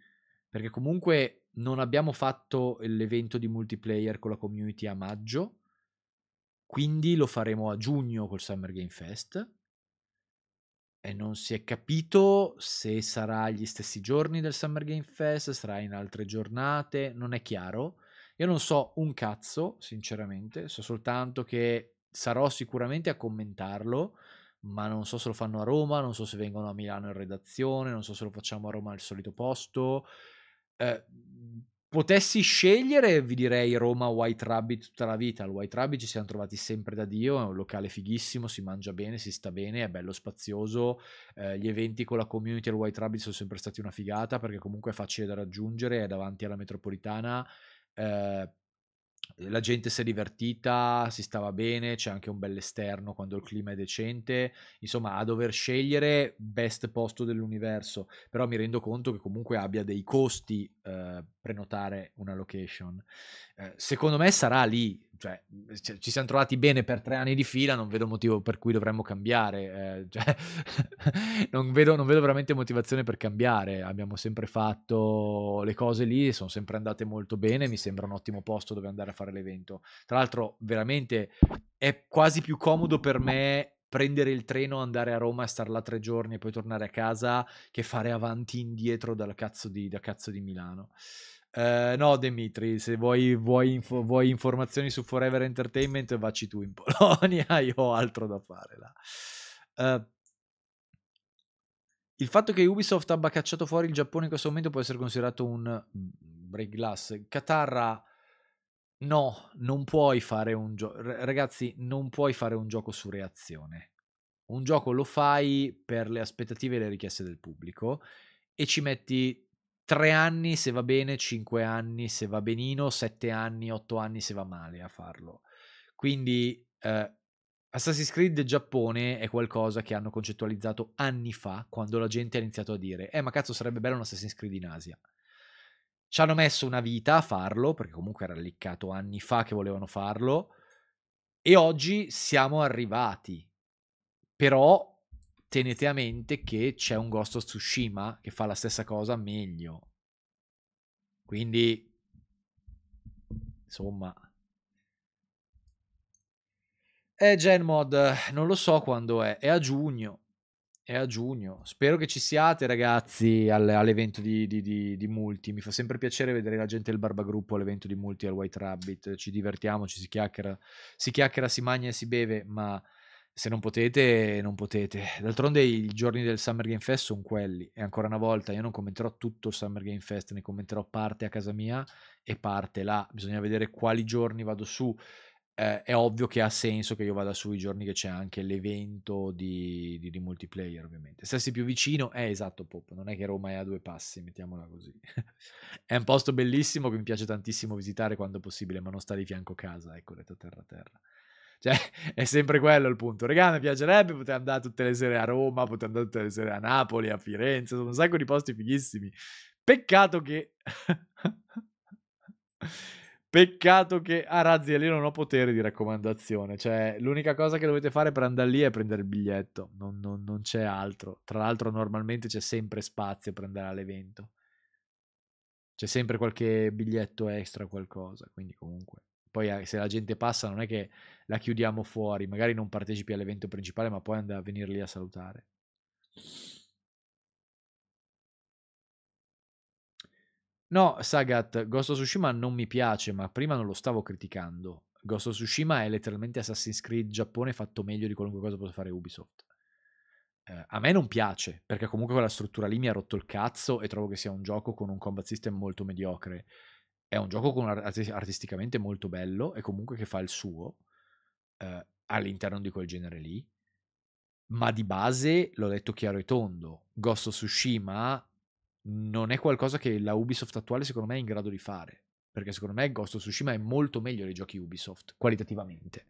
B: perché comunque non abbiamo fatto l'evento di multiplayer con la community a maggio, quindi lo faremo a giugno col Summer Game Fest e non si è capito se sarà gli stessi giorni del Summer Game Fest, sarà in altre giornate, non è chiaro io non so un cazzo, sinceramente, so soltanto che sarò sicuramente a commentarlo, ma non so se lo fanno a Roma, non so se vengono a Milano in redazione, non so se lo facciamo a Roma al solito posto. Eh, mhmm, potessi scegliere, vi direi Roma White Rabbit tutta la vita. Al White Rabbit ci siamo trovati sempre da Dio, è un locale fighissimo, si mangia bene, si sta bene, è bello spazioso. Eh, gli eventi con la community al White Rabbit sono sempre stati una figata perché comunque è facile da raggiungere, è davanti alla metropolitana eh, la gente si è divertita, si stava bene, c'è anche un bell'esterno quando il clima è decente, insomma a dover scegliere best posto dell'universo, però mi rendo conto che comunque abbia dei costi eh, prenotare una location. Eh, secondo me sarà lì, cioè, ci siamo trovati bene per tre anni di fila, non vedo motivo per cui dovremmo cambiare, eh, cioè, non, vedo, non, vedo, veramente motivazione per cambiare, abbiamo sempre fatto le cose lì, sono sempre andate molto bene, mi sembra un ottimo posto dove andare a fare l'evento. Tra l'altro veramente è quasi più comodo per me prendere il treno, andare a Roma e star là tre giorni e poi tornare a casa che fare avanti e indietro dal cazzo di, da cazzo di Milano. Eh, no, Dimitri, se vuoi, vuoi, info- vuoi, informazioni su Forever Entertainment, vacci tu in Polonia, io ho altro da fare là. Eh, il fatto che Ubisoft abbia cacciato fuori il Giappone in questo momento può essere considerato un mm, break glass. Qatar, no, non puoi fare un gioco. Ragazzi, non puoi fare un gioco su reazione. Un gioco lo fai per le aspettative e le richieste del pubblico e ci metti tre anni se va bene, cinque anni se va benino, sette anni, otto anni se va male a farlo. Quindi eh, Assassin's Creed Giappone è qualcosa che hanno concettualizzato anni fa, quando la gente ha iniziato a dire, eh ma cazzo sarebbe bello un Assassin's Creed in Asia. Ci hanno messo una vita a farlo, perché comunque era liccato anni fa che volevano farlo, e oggi siamo arrivati. Però tenete a mente che c'è un Ghost of Tsushima che fa la stessa cosa meglio. Quindi, insomma... E Genmod, non lo so quando è, è a giugno, è a giugno. Spero che ci siate ragazzi all'evento di, di, di, di Multi, mi fa sempre piacere vedere la gente del Barbagruppo all'evento di Multi al White Rabbit, ci divertiamo, ci si chiacchiera, si chiacchiera, si mangia e si beve, ma se non potete, non potete. D'altronde i giorni del Summer Game Fest sono quelli. E ancora una volta, io non commenterò tutto il Summer Game Fest, ne commenterò parte a casa mia e parte là. Bisogna vedere quali giorni vado su. Eh, è ovvio che ha senso che io vada su i giorni che c'è anche l'evento di, di, di multiplayer, ovviamente. Stessi più vicino, è eh, esatto, Pop. Non è che Roma è a due passi, mettiamola così. è un posto bellissimo che mi piace tantissimo visitare quando possibile, ma non sta di fianco casa. Ecco, detto terra terra. Cioè, è sempre quello il punto. Regà, mi piacerebbe poter andare tutte le sere a Roma, poter andare tutte le sere a Napoli, a Firenze, sono un sacco di posti fighissimi. Peccato che... Peccato che Ah, Razzie lì non ho potere di raccomandazione. Cioè, l'unica cosa che dovete fare per andare lì è prendere il biglietto. Non, non, non c'è altro. Tra l'altro, normalmente c'è sempre spazio per andare all'evento. C'è sempre qualche biglietto extra, qualcosa. Quindi, comunque. Poi, eh, se la gente passa, non è che la chiudiamo fuori, magari non partecipi all'evento principale, ma poi andare a venire lì a salutare. No, Sagat, Ghost of Tsushima non mi piace, ma prima non lo stavo criticando. Ghost of Tsushima è letteralmente Assassin's Creed Giappone fatto meglio di qualunque cosa possa fare Ubisoft. Eh, a me non piace, perché comunque quella struttura lì mi ha rotto il cazzo e trovo che sia un gioco con un combat system molto mediocre. È un gioco con, artisticamente molto bello e comunque che fa il suo eh, all'interno di quel genere lì, ma di base, l'ho detto chiaro e tondo, Ghost of Tsushima non è qualcosa che la Ubisoft attuale secondo me è in grado di fare, perché secondo me Ghost of Tsushima è molto meglio dei giochi Ubisoft, qualitativamente.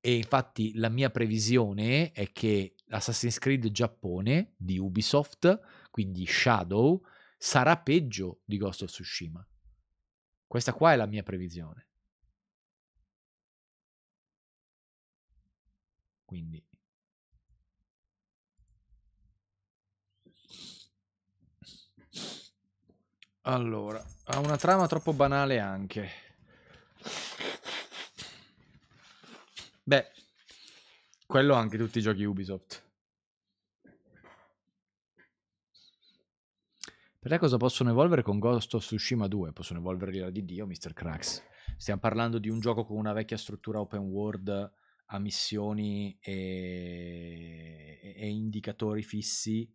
B: E infatti la mia previsione è che Assassin's Creed Giappone di Ubisoft, quindi Shadow, sarà peggio di Ghost of Tsushima. Questa qua è la mia previsione. Quindi Allora, ha una trama troppo banale anche. Beh, quello anche tutti i giochi Ubisoft. Per te cosa possono evolvere con Ghost of Tsushima 2? Possono evolverli la di Dio, Mr. Crax. Stiamo parlando di un gioco con una vecchia struttura open world a missioni e, e indicatori fissi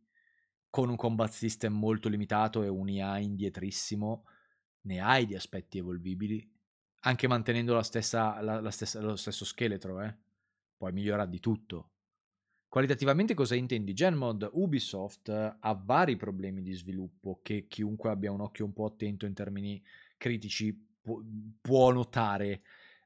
B: con un combat system molto limitato e un IA indietrissimo, ne hai di aspetti evolvibili, anche mantenendo la stessa, la, la stessa, lo stesso scheletro, eh? poi migliora di tutto. Qualitativamente cosa intendi? Genmod Ubisoft eh, ha vari problemi di sviluppo che chiunque abbia un occhio un po' attento in termini critici può, può notare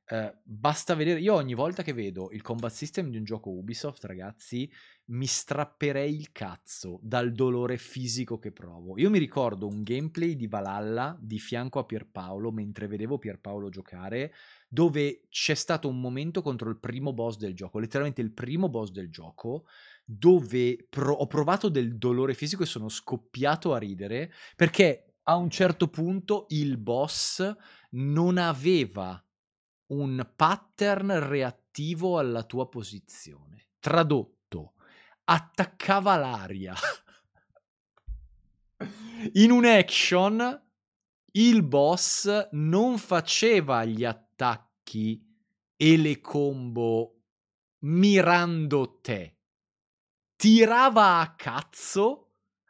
B: Ehm, basta vedere, io ogni volta che vedo il combat system di un gioco Ubisoft, ragazzi, mi strapperei il cazzo dal dolore fisico che provo. Io mi ricordo un gameplay di Valhalla di fianco a Pierpaolo mentre vedevo Pierpaolo giocare, dove c'è stato un momento contro il primo boss del gioco, letteralmente il primo boss del gioco, dove pro- ho provato del dolore fisico e sono scoppiato a ridere perché a un certo punto il boss non aveva un pattern reattivo alla tua posizione. Tradotto, attaccava l'aria. In un action il boss non faceva gli attacchi e le combo mirando te. Tirava a cazzo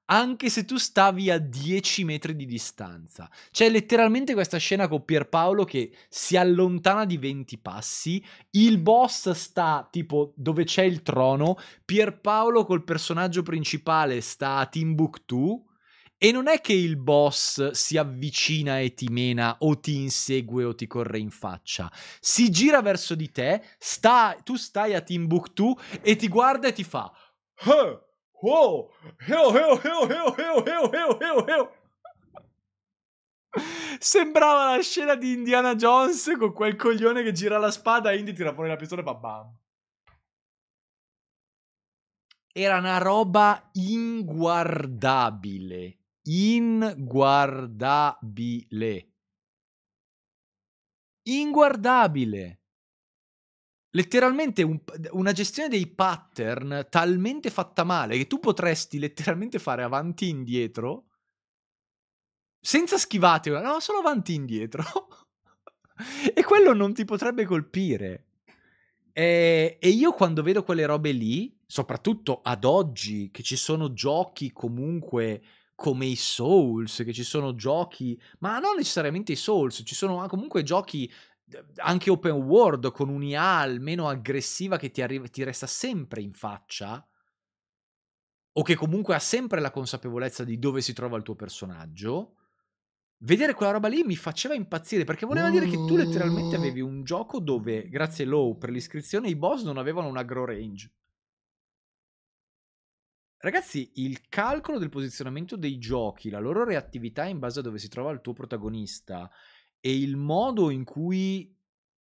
B: anche se tu stavi a 10 metri di distanza. C'è letteralmente questa scena con Pierpaolo che si allontana di 20 passi, il boss sta tipo dove c'è il trono, Pierpaolo col personaggio principale sta a Timbuktu. E non è che il boss si avvicina e ti mena o ti insegue o ti corre in faccia. Si gira verso di te, sta, tu stai a Timbuktu e ti guarda e ti fa... Huh! wow, eu, eu, eu, eu, eu, eu, eu, eu, eu. Sembrava la scena di Indiana Jones con quel coglione che gira la spada e Indy tira fuori la pistola e bam. Era una roba inguardabile. Inguardabile. Inguardabile letteralmente un, una gestione dei pattern talmente fatta male che tu potresti letteralmente fare avanti e indietro senza schivate, no, solo avanti e indietro. e quello non ti potrebbe colpire. E, e io quando vedo quelle robe lì, soprattutto ad oggi, che ci sono giochi comunque come i Souls, che ci sono giochi, ma non necessariamente i Souls, ci sono ah, comunque giochi anche open world con un'IA almeno aggressiva che ti, arri- ti resta sempre in faccia o che comunque ha sempre la consapevolezza di dove si trova il tuo personaggio, vedere quella roba lì mi faceva impazzire perché voleva dire che tu letteralmente mm. avevi un gioco dove, grazie Low per l'iscrizione, i boss non avevano un aggro range. Ragazzi, il calcolo del posizionamento dei giochi, la loro reattività in base a dove si trova il tuo protagonista e il modo in cui,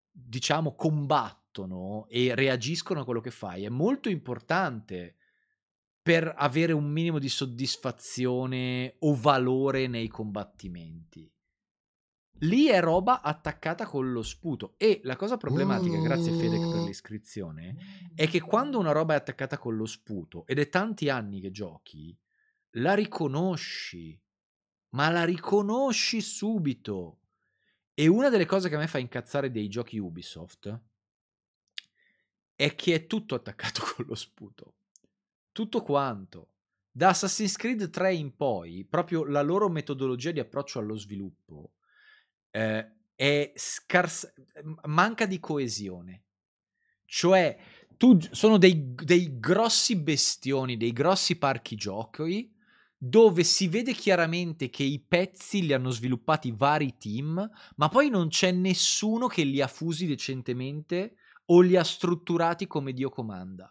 B: diciamo, combattono e reagiscono a quello che fai è molto importante per avere un minimo di soddisfazione o valore nei combattimenti. Lì è roba attaccata con lo sputo. E la cosa problematica, grazie Fedec per mm. l'iscrizione, è che quando una roba è attaccata con lo sputo, ed è tanti anni che giochi, la riconosci, ma la riconosci subito e una delle cose che a me fa incazzare dei giochi Ubisoft è che è tutto attaccato con lo sputo. Tutto quanto. Da Assassin's Creed 3 in poi, proprio la loro metodologia di approccio allo sviluppo eh, è scarsa, manca di coesione. Cioè, tu, sono dei, dei grossi bestioni, dei grossi parchi giochi dove si vede chiaramente che i pezzi li hanno sviluppati vari team, ma poi non c'è nessuno che li ha fusi decentemente o li ha strutturati come Dio comanda.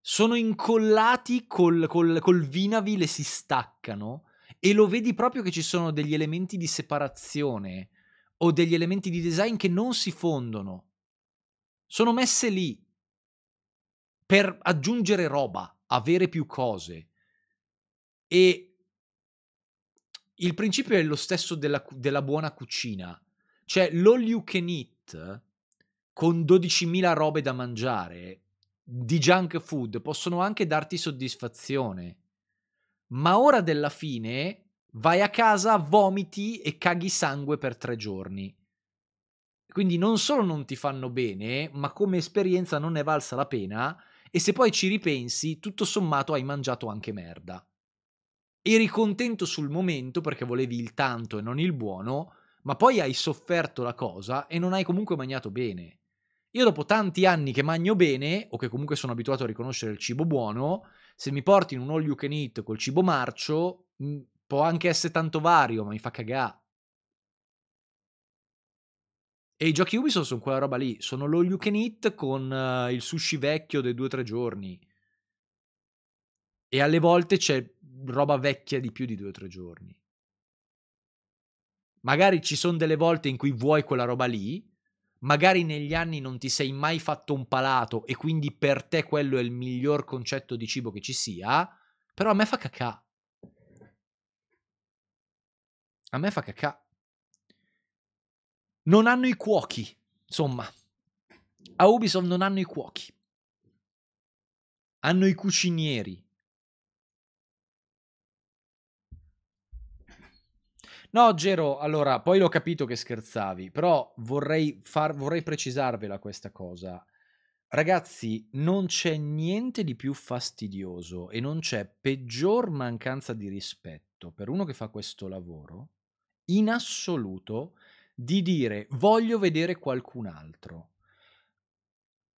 B: Sono incollati col, col, col Vinavi, le si staccano e lo vedi proprio che ci sono degli elementi di separazione o degli elementi di design che non si fondono. Sono messe lì per aggiungere roba, avere più cose. E il principio è lo stesso della, della buona cucina. Cioè, l'all you can eat con 12.000 robe da mangiare di junk food possono anche darti soddisfazione. Ma ora della fine vai a casa, vomiti e caghi sangue per tre giorni. Quindi non solo non ti fanno bene, ma come esperienza non è valsa la pena e se poi ci ripensi, tutto sommato hai mangiato anche merda eri contento sul momento perché volevi il tanto e non il buono, ma poi hai sofferto la cosa e non hai comunque mangiato bene. Io dopo tanti anni che mangio bene, o che comunque sono abituato a riconoscere il cibo buono, se mi porti in un all you can eat col cibo marcio, mm, può anche essere tanto vario, ma mi fa cagà. E i giochi Ubisoft sono quella roba lì, sono l'all you can eat con uh, il sushi vecchio dei due o tre giorni. E alle volte c'è roba vecchia di più di due o tre giorni. Magari ci sono delle volte in cui vuoi quella roba lì, magari negli anni non ti sei mai fatto un palato e quindi per te quello è il miglior concetto di cibo che ci sia, però a me fa cacà. A me fa cacà. Non hanno i cuochi, insomma. A Ubisoft non hanno i cuochi. Hanno i cucinieri. No, Gero, allora, poi l'ho capito che scherzavi, però vorrei, far, vorrei precisarvela questa cosa. Ragazzi, non c'è niente di più fastidioso e non c'è peggior mancanza di rispetto per uno che fa questo lavoro, in assoluto, di dire voglio vedere qualcun altro.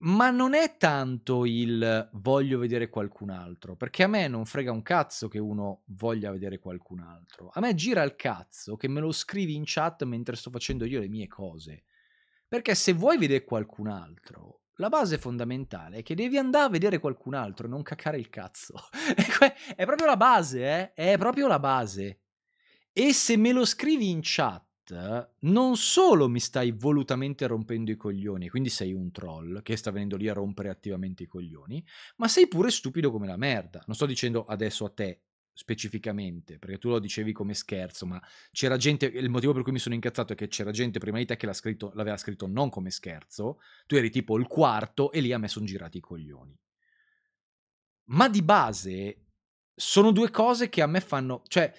B: Ma non è tanto il voglio vedere qualcun altro, perché a me non frega un cazzo che uno voglia vedere qualcun altro. A me gira il cazzo che me lo scrivi in chat mentre sto facendo io le mie cose. Perché se vuoi vedere qualcun altro, la base fondamentale è che devi andare a vedere qualcun altro e non cacare il cazzo. è proprio la base, eh? È proprio la base. E se me lo scrivi in chat non solo mi stai volutamente rompendo i coglioni, quindi sei un troll che sta venendo lì a rompere attivamente i coglioni, ma sei pure stupido come la merda. Non sto dicendo adesso a te specificamente, perché tu lo dicevi come scherzo, ma c'era gente, il motivo per cui mi sono incazzato è che c'era gente prima di te che l'ha scritto, l'aveva scritto non come scherzo, tu eri tipo il quarto e lì a me sono girati i coglioni. Ma di base sono due cose che a me fanno, cioè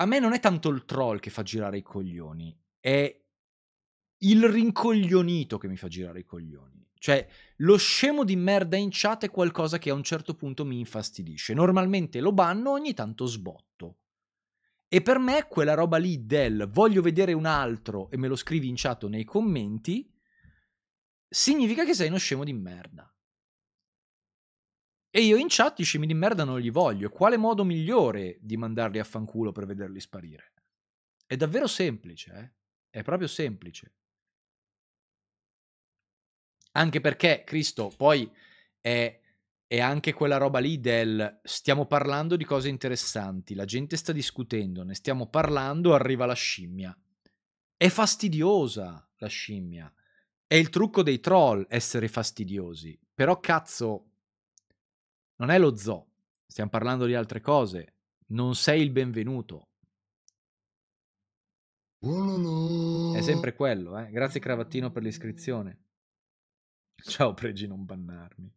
B: a me non è tanto il troll che fa girare i coglioni, è il rincoglionito che mi fa girare i coglioni. Cioè, lo scemo di merda in chat è qualcosa che a un certo punto mi infastidisce. Normalmente lo banno, ogni tanto sbotto. E per me quella roba lì del voglio vedere un altro e me lo scrivi in chat o nei commenti, significa che sei uno scemo di merda. E io in chat i mi di merda non li voglio. E quale modo migliore di mandarli a fanculo per vederli sparire? È davvero semplice, eh? È proprio semplice. Anche perché, Cristo, poi è, è anche quella roba lì del stiamo parlando di cose interessanti, la gente sta discutendo, ne stiamo parlando, arriva la scimmia. È fastidiosa la scimmia. È il trucco dei troll essere fastidiosi. Però cazzo, non è lo zoo, stiamo parlando di altre cose, non sei il benvenuto.
A: È
B: sempre quello, eh. Grazie Cravattino per l'iscrizione. Ciao, pregi non bannarmi.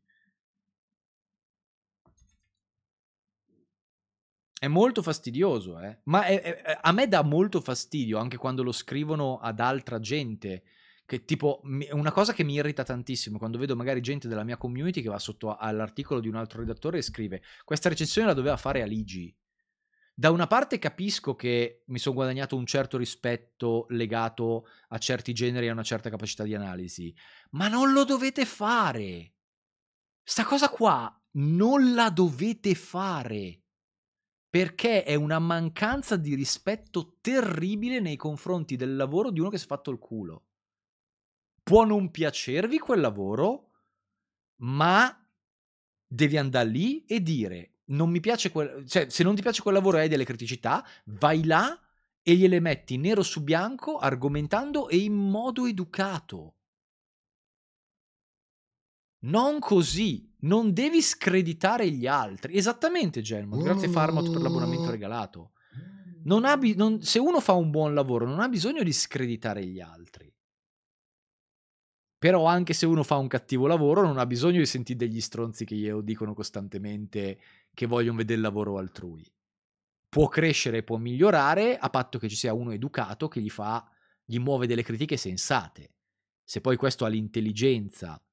B: È molto fastidioso, eh. Ma è, è, a me dà molto fastidio anche quando lo scrivono ad altra gente che tipo una cosa che mi irrita tantissimo quando vedo magari gente della mia community che va sotto all'articolo di un altro redattore e scrive questa recensione la doveva fare Aligi. Da una parte capisco che mi sono guadagnato un certo rispetto legato a certi generi e a una certa capacità di analisi, ma non lo dovete fare. Sta cosa qua non la dovete fare perché è una mancanza di rispetto terribile nei confronti del lavoro di uno che si è fatto il culo può non piacervi quel lavoro, ma devi andare lì e dire non mi piace quel, cioè, se non ti piace quel lavoro e hai delle criticità, vai là e gliele metti nero su bianco, argomentando e in modo educato. Non così, non devi screditare gli altri. Esattamente, Gelmot. Grazie, Farmot, per l'abbonamento mm. regalato. Non ha, non, se uno fa un buon lavoro, non ha bisogno di screditare gli altri. Però anche se uno fa un cattivo lavoro non ha bisogno di sentire degli stronzi che glielo dicono costantemente che vogliono vedere il lavoro altrui. Può crescere, può migliorare, a patto che ci sia uno educato che gli fa, gli muove delle critiche sensate. Se poi questo ha l'intelligenza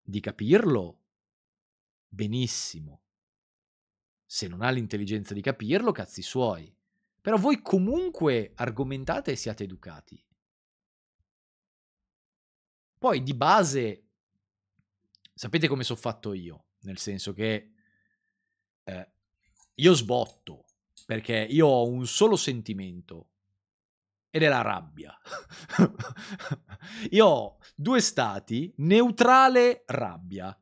B: di capirlo, benissimo. Se non ha l'intelligenza di capirlo, cazzi suoi. Però voi comunque argomentate e siate educati. Poi di base, sapete come sono fatto io, nel senso che eh, io sbotto, perché io ho un solo sentimento, ed è la rabbia. io ho due stati, neutrale rabbia.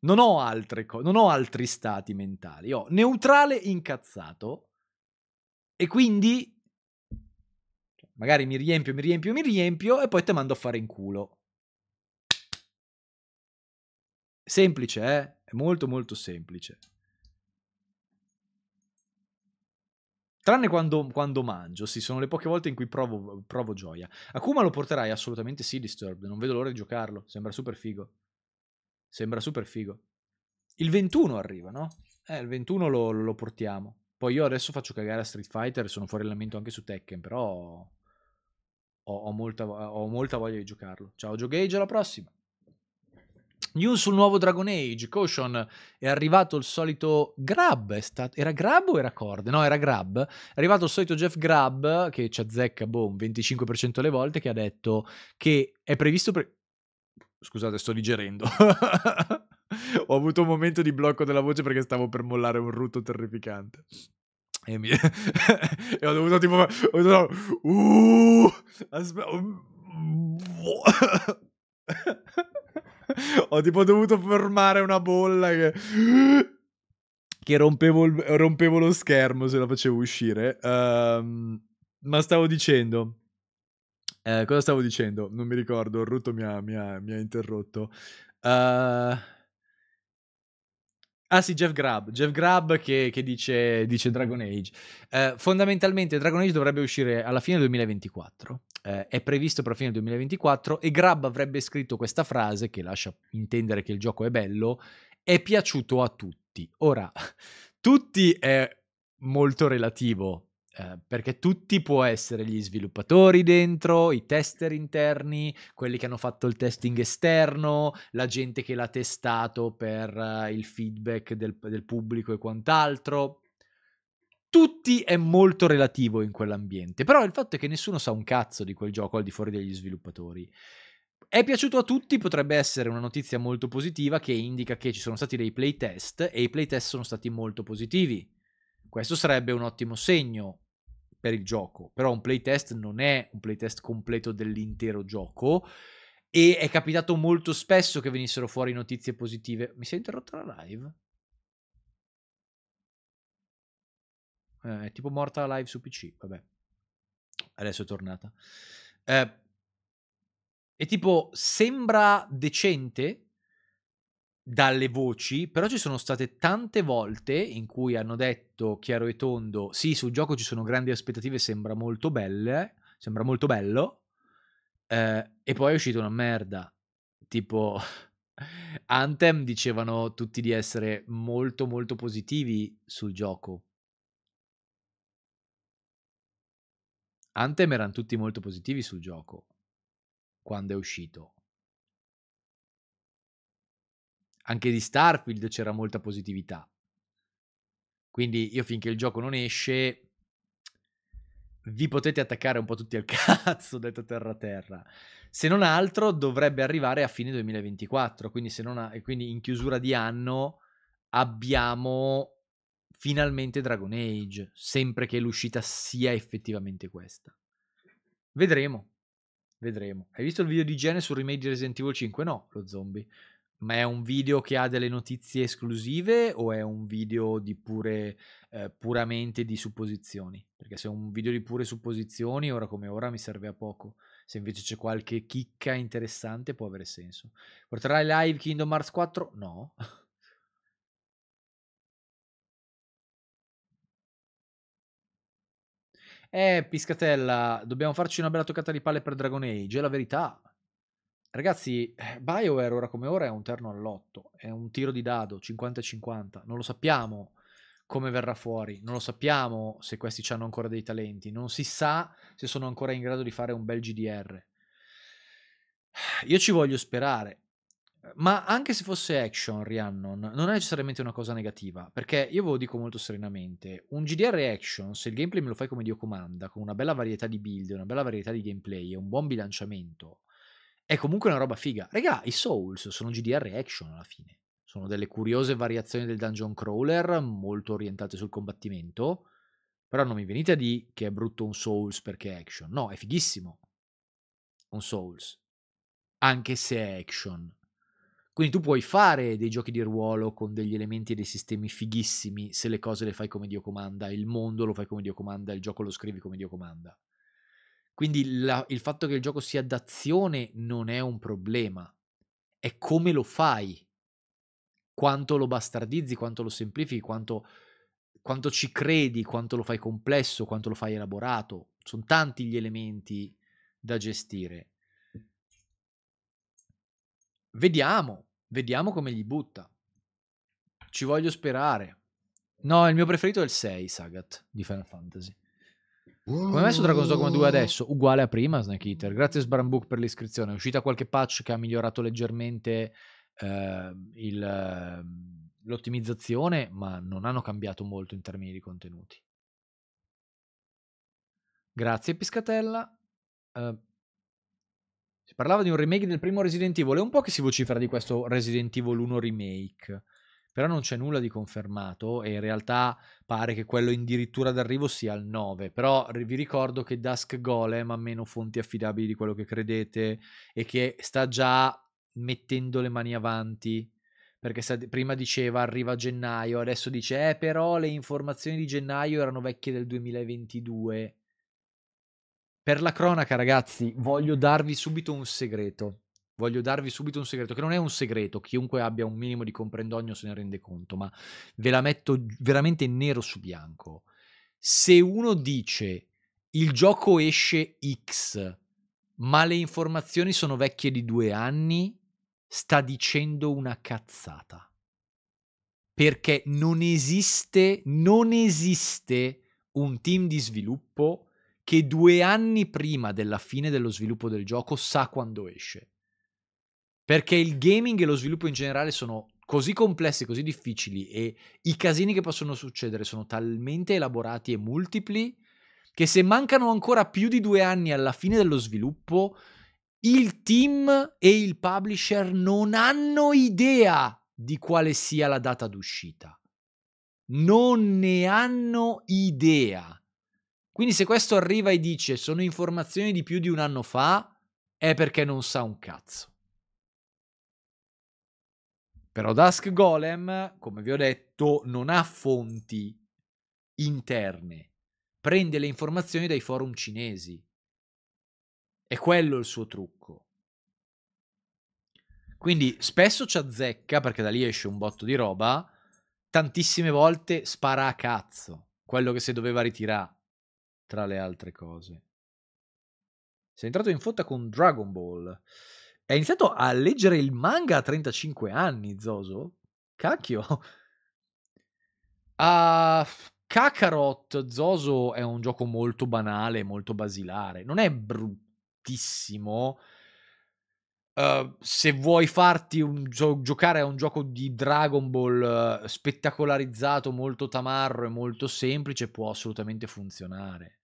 B: Non ho, altre co- non ho altri stati mentali, io ho neutrale incazzato e quindi Magari mi riempio, mi riempio, mi riempio e poi te mando a fare in culo. Semplice, eh? È molto molto semplice. Tranne quando, quando, mangio, sì, sono le poche volte in cui provo, provo gioia. Akuma lo porterai? Assolutamente sì, Disturbed. Non vedo l'ora di giocarlo. Sembra super figo. Sembra super figo. Il 21 arriva, no? Eh, il 21 lo, lo portiamo. Poi io adesso faccio cagare a Street Fighter, e sono fuori allenamento anche su Tekken, però ho, ho, molta, ho molta voglia di giocarlo. Ciao Joe Gage, alla prossima. News sul nuovo Dragon Age, Caution, è arrivato il solito Grab, stato, era Grab o era Cord? No, era Grab, è arrivato il solito Jeff Grab, che ci azzecca, boh, un 25% delle volte, che ha detto che è previsto... Pre- Scusate, sto digerendo. Ho avuto un momento di blocco della voce perché stavo per mollare un rutto terrificante. E, mi... e ho dovuto tipo... Ho dovuto... Uh, aspetta... Um, ho tipo dovuto formare una bolla che... che rompevo, il... rompevo, lo schermo se la facevo uscire. Um, ma stavo dicendo... Eh, cosa stavo dicendo? Non mi ricordo, il Ruto mi ha, mi ha, mi ha interrotto. Uh, Ah sì, Jeff Grubb, Jeff Grubb che, che dice, dice, Dragon Age. Eh, fondamentalmente Dragon Age dovrebbe uscire alla fine 2024, eh, è previsto per la fine 2024 e Grubb avrebbe scritto questa frase che lascia intendere che il gioco è bello, è piaciuto a tutti. Ora, tutti è molto relativo eh, perché tutti può essere gli sviluppatori dentro, i tester interni, quelli che hanno fatto il testing esterno, la gente che l'ha testato per uh, il feedback del, del pubblico e quant'altro. Tutti è molto relativo in quell'ambiente, però il fatto è che nessuno sa un cazzo di quel gioco al di fuori degli sviluppatori. È piaciuto a tutti, potrebbe essere una notizia molto positiva che indica che ci sono stati dei playtest e i playtest sono stati molto positivi. Questo sarebbe un ottimo segno, per il gioco, però un playtest non è un playtest completo dell'intero gioco e è capitato molto spesso che venissero fuori notizie positive. Mi si è interrotta la live? Eh, è tipo morta la live su PC, vabbè. Adesso è tornata. Eh, e tipo, sembra decente dalle voci, però ci sono state tante volte in cui hanno detto chiaro e tondo: sì, sul gioco ci sono grandi aspettative, sembra molto belle, sembra molto bello. Eh, e poi è uscita una merda. Tipo Anthem dicevano tutti di essere molto molto positivi sul gioco. Anthem erano tutti molto positivi sul gioco quando è uscito anche di Starfield c'era molta positività. Quindi io finché il gioco non esce, vi potete attaccare un po' tutti al cazzo, detto terra terra. Se non altro dovrebbe arrivare a fine 2024, quindi, ha, quindi in chiusura di anno abbiamo finalmente Dragon Age, sempre che l'uscita sia effettivamente questa. Vedremo, vedremo. Hai visto il video di Gene sul remake di Resident Evil 5? No, lo zombie. Ma è un video che ha delle notizie esclusive o è un video di pure, eh, puramente di supposizioni? Perché se è un video di pure supposizioni, ora come ora mi serve a poco. Se invece c'è qualche chicca interessante può avere senso. Porterai live Kingdom Hearts 4? No. Eh, Piscatella, dobbiamo farci una bella toccata di palle per Dragon Age, è la verità. Ragazzi, BioWare ora come ora è un terno all'otto, è un tiro di dado, 50-50, non lo sappiamo come verrà fuori, non lo sappiamo se questi hanno ancora dei talenti, non si sa se sono ancora in grado di fare un bel GDR. Io ci voglio sperare, ma anche se fosse action Rihannon, non è necessariamente una cosa negativa, perché io ve lo dico molto serenamente, un GDR action, se il gameplay me lo fai come Dio comanda, con una bella varietà di build, una bella varietà di gameplay e un buon bilanciamento, è comunque una roba figa. Regà, i Souls sono GDR action alla fine. Sono delle curiose variazioni del dungeon crawler, molto orientate sul combattimento. Però non mi venite a dire che è brutto un Souls perché è action. No, è fighissimo. Un Souls. Anche se è action. Quindi tu puoi fare dei giochi di ruolo con degli elementi e dei sistemi fighissimi se le cose le fai come Dio comanda, il mondo lo fai come Dio comanda, il gioco lo scrivi come Dio comanda. Quindi la, il fatto che il gioco sia d'azione non è un problema, è come lo fai, quanto lo bastardizzi, quanto lo semplifichi, quanto, quanto ci credi, quanto lo fai complesso, quanto lo fai elaborato. Sono tanti gli elementi da gestire. Vediamo, vediamo come gli butta. Ci voglio sperare. No, il mio preferito è il 6, Sagat, di Final Fantasy. Come mai su Dragon's Dogma 2 adesso? Uguale a prima Snake Eater. Grazie Sbrambook per l'iscrizione. È uscita qualche patch che ha migliorato leggermente eh, il, ehm, l'ottimizzazione, ma non hanno cambiato molto in termini di contenuti. Grazie Piscatella. Uh, si parlava di un remake del primo Resident Evil. È un po' che si vocifera di questo Resident Evil 1 remake però non c'è nulla di confermato e in realtà pare che quello addirittura d'arrivo sia il 9, però vi ricordo che Dusk Golem ha meno fonti affidabili di quello che credete e che sta già mettendo le mani avanti perché sa, prima diceva arriva a gennaio, adesso dice eh però le informazioni di gennaio erano vecchie del 2022. Per la cronaca ragazzi voglio darvi subito un segreto voglio darvi subito un segreto, che non è un segreto, chiunque abbia un minimo di comprendogno se ne rende conto, ma ve la metto veramente nero su bianco. Se uno dice il gioco esce X, ma le informazioni sono vecchie di due anni, sta dicendo una cazzata. Perché non esiste, non esiste un team di sviluppo che due anni prima della fine dello sviluppo del gioco sa quando esce. Perché il gaming e lo sviluppo in generale sono così complessi, così difficili e i casini che possono succedere sono talmente elaborati e multipli che se mancano ancora più di due anni alla fine dello sviluppo, il team e il publisher non hanno idea di quale sia la data d'uscita. Non ne hanno idea. Quindi se questo arriva e dice sono informazioni di più di un anno fa, è perché non sa un cazzo. Però Dusk Golem, come vi ho detto, non ha fonti interne, prende le informazioni dai forum cinesi. È quello il suo trucco. Quindi spesso ci azzecca perché da lì esce un botto di roba, tantissime volte spara a cazzo quello che si doveva ritirare, tra le altre cose. Sei entrato in fotta con Dragon Ball. È iniziato a leggere il manga a 35 anni, Zoso. Cacchio. Uh, Kakarot Zoso è un gioco molto banale, molto basilare. Non è bruttissimo. Uh, se vuoi farti gio- giocare a un gioco di Dragon Ball uh, spettacolarizzato, molto tamarro e molto semplice, può assolutamente funzionare.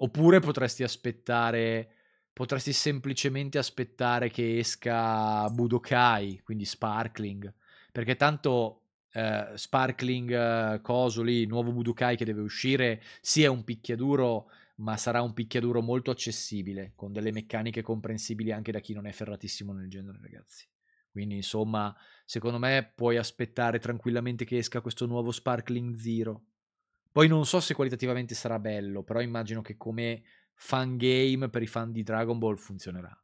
B: Oppure potresti aspettare potresti semplicemente aspettare che esca Budokai, quindi Sparkling, perché tanto eh, Sparkling Cosoli, eh, coso nuovo Budokai che deve uscire, sì è un picchiaduro, ma sarà un picchiaduro molto accessibile, con delle meccaniche comprensibili anche da chi non è ferratissimo nel genere, ragazzi. Quindi insomma, secondo me puoi aspettare tranquillamente che esca questo nuovo Sparkling Zero. Poi non so se qualitativamente sarà bello, però immagino che come fan game per i fan di Dragon Ball funzionerà.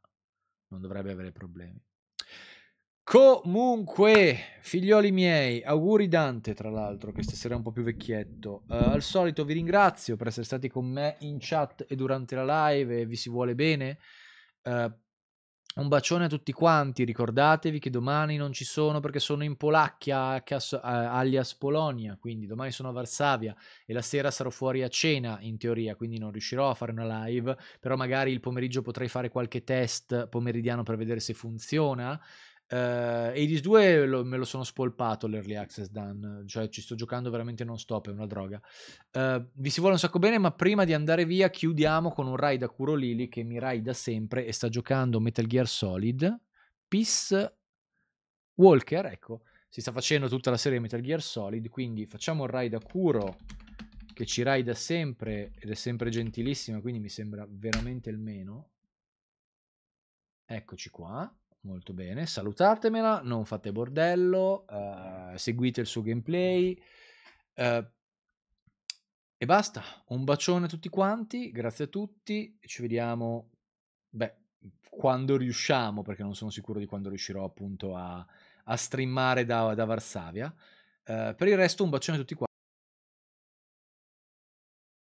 B: Non dovrebbe avere problemi. Comunque, figlioli miei, auguri Dante, tra l'altro, che stasera è un po' più vecchietto. Uh, al solito vi ringrazio per essere stati con me in chat e durante la live, vi si vuole bene. Uh, un bacione a tutti quanti, ricordatevi che domani non ci sono perché sono in Polacchia, alias Polonia, quindi domani sono a Varsavia e la sera sarò fuori a cena in teoria, quindi non riuscirò a fare una live, però magari il pomeriggio potrei fare qualche test pomeridiano per vedere se funziona. Uh, Hades 2 lo, me lo sono spolpato l'early access done, cioè ci sto giocando veramente non stop, è una droga. Uh, vi si vuole un sacco bene, ma prima di andare via chiudiamo con un raid a Kuro Lili che mi raida sempre e sta giocando Metal Gear Solid, Peace Walker, ecco, si sta facendo tutta la serie Metal Gear Solid, quindi facciamo un raid a Kuro che ci raida sempre ed è sempre gentilissima, quindi mi sembra veramente il meno. Eccoci qua. Molto bene, salutatemela, non fate bordello, uh, seguite il suo gameplay. Uh, e basta, un bacione a tutti quanti, grazie a tutti, ci vediamo, beh, quando riusciamo, perché non sono sicuro di quando riuscirò appunto a, a streamare da, da Varsavia. Uh, per il resto un bacione a tutti quanti.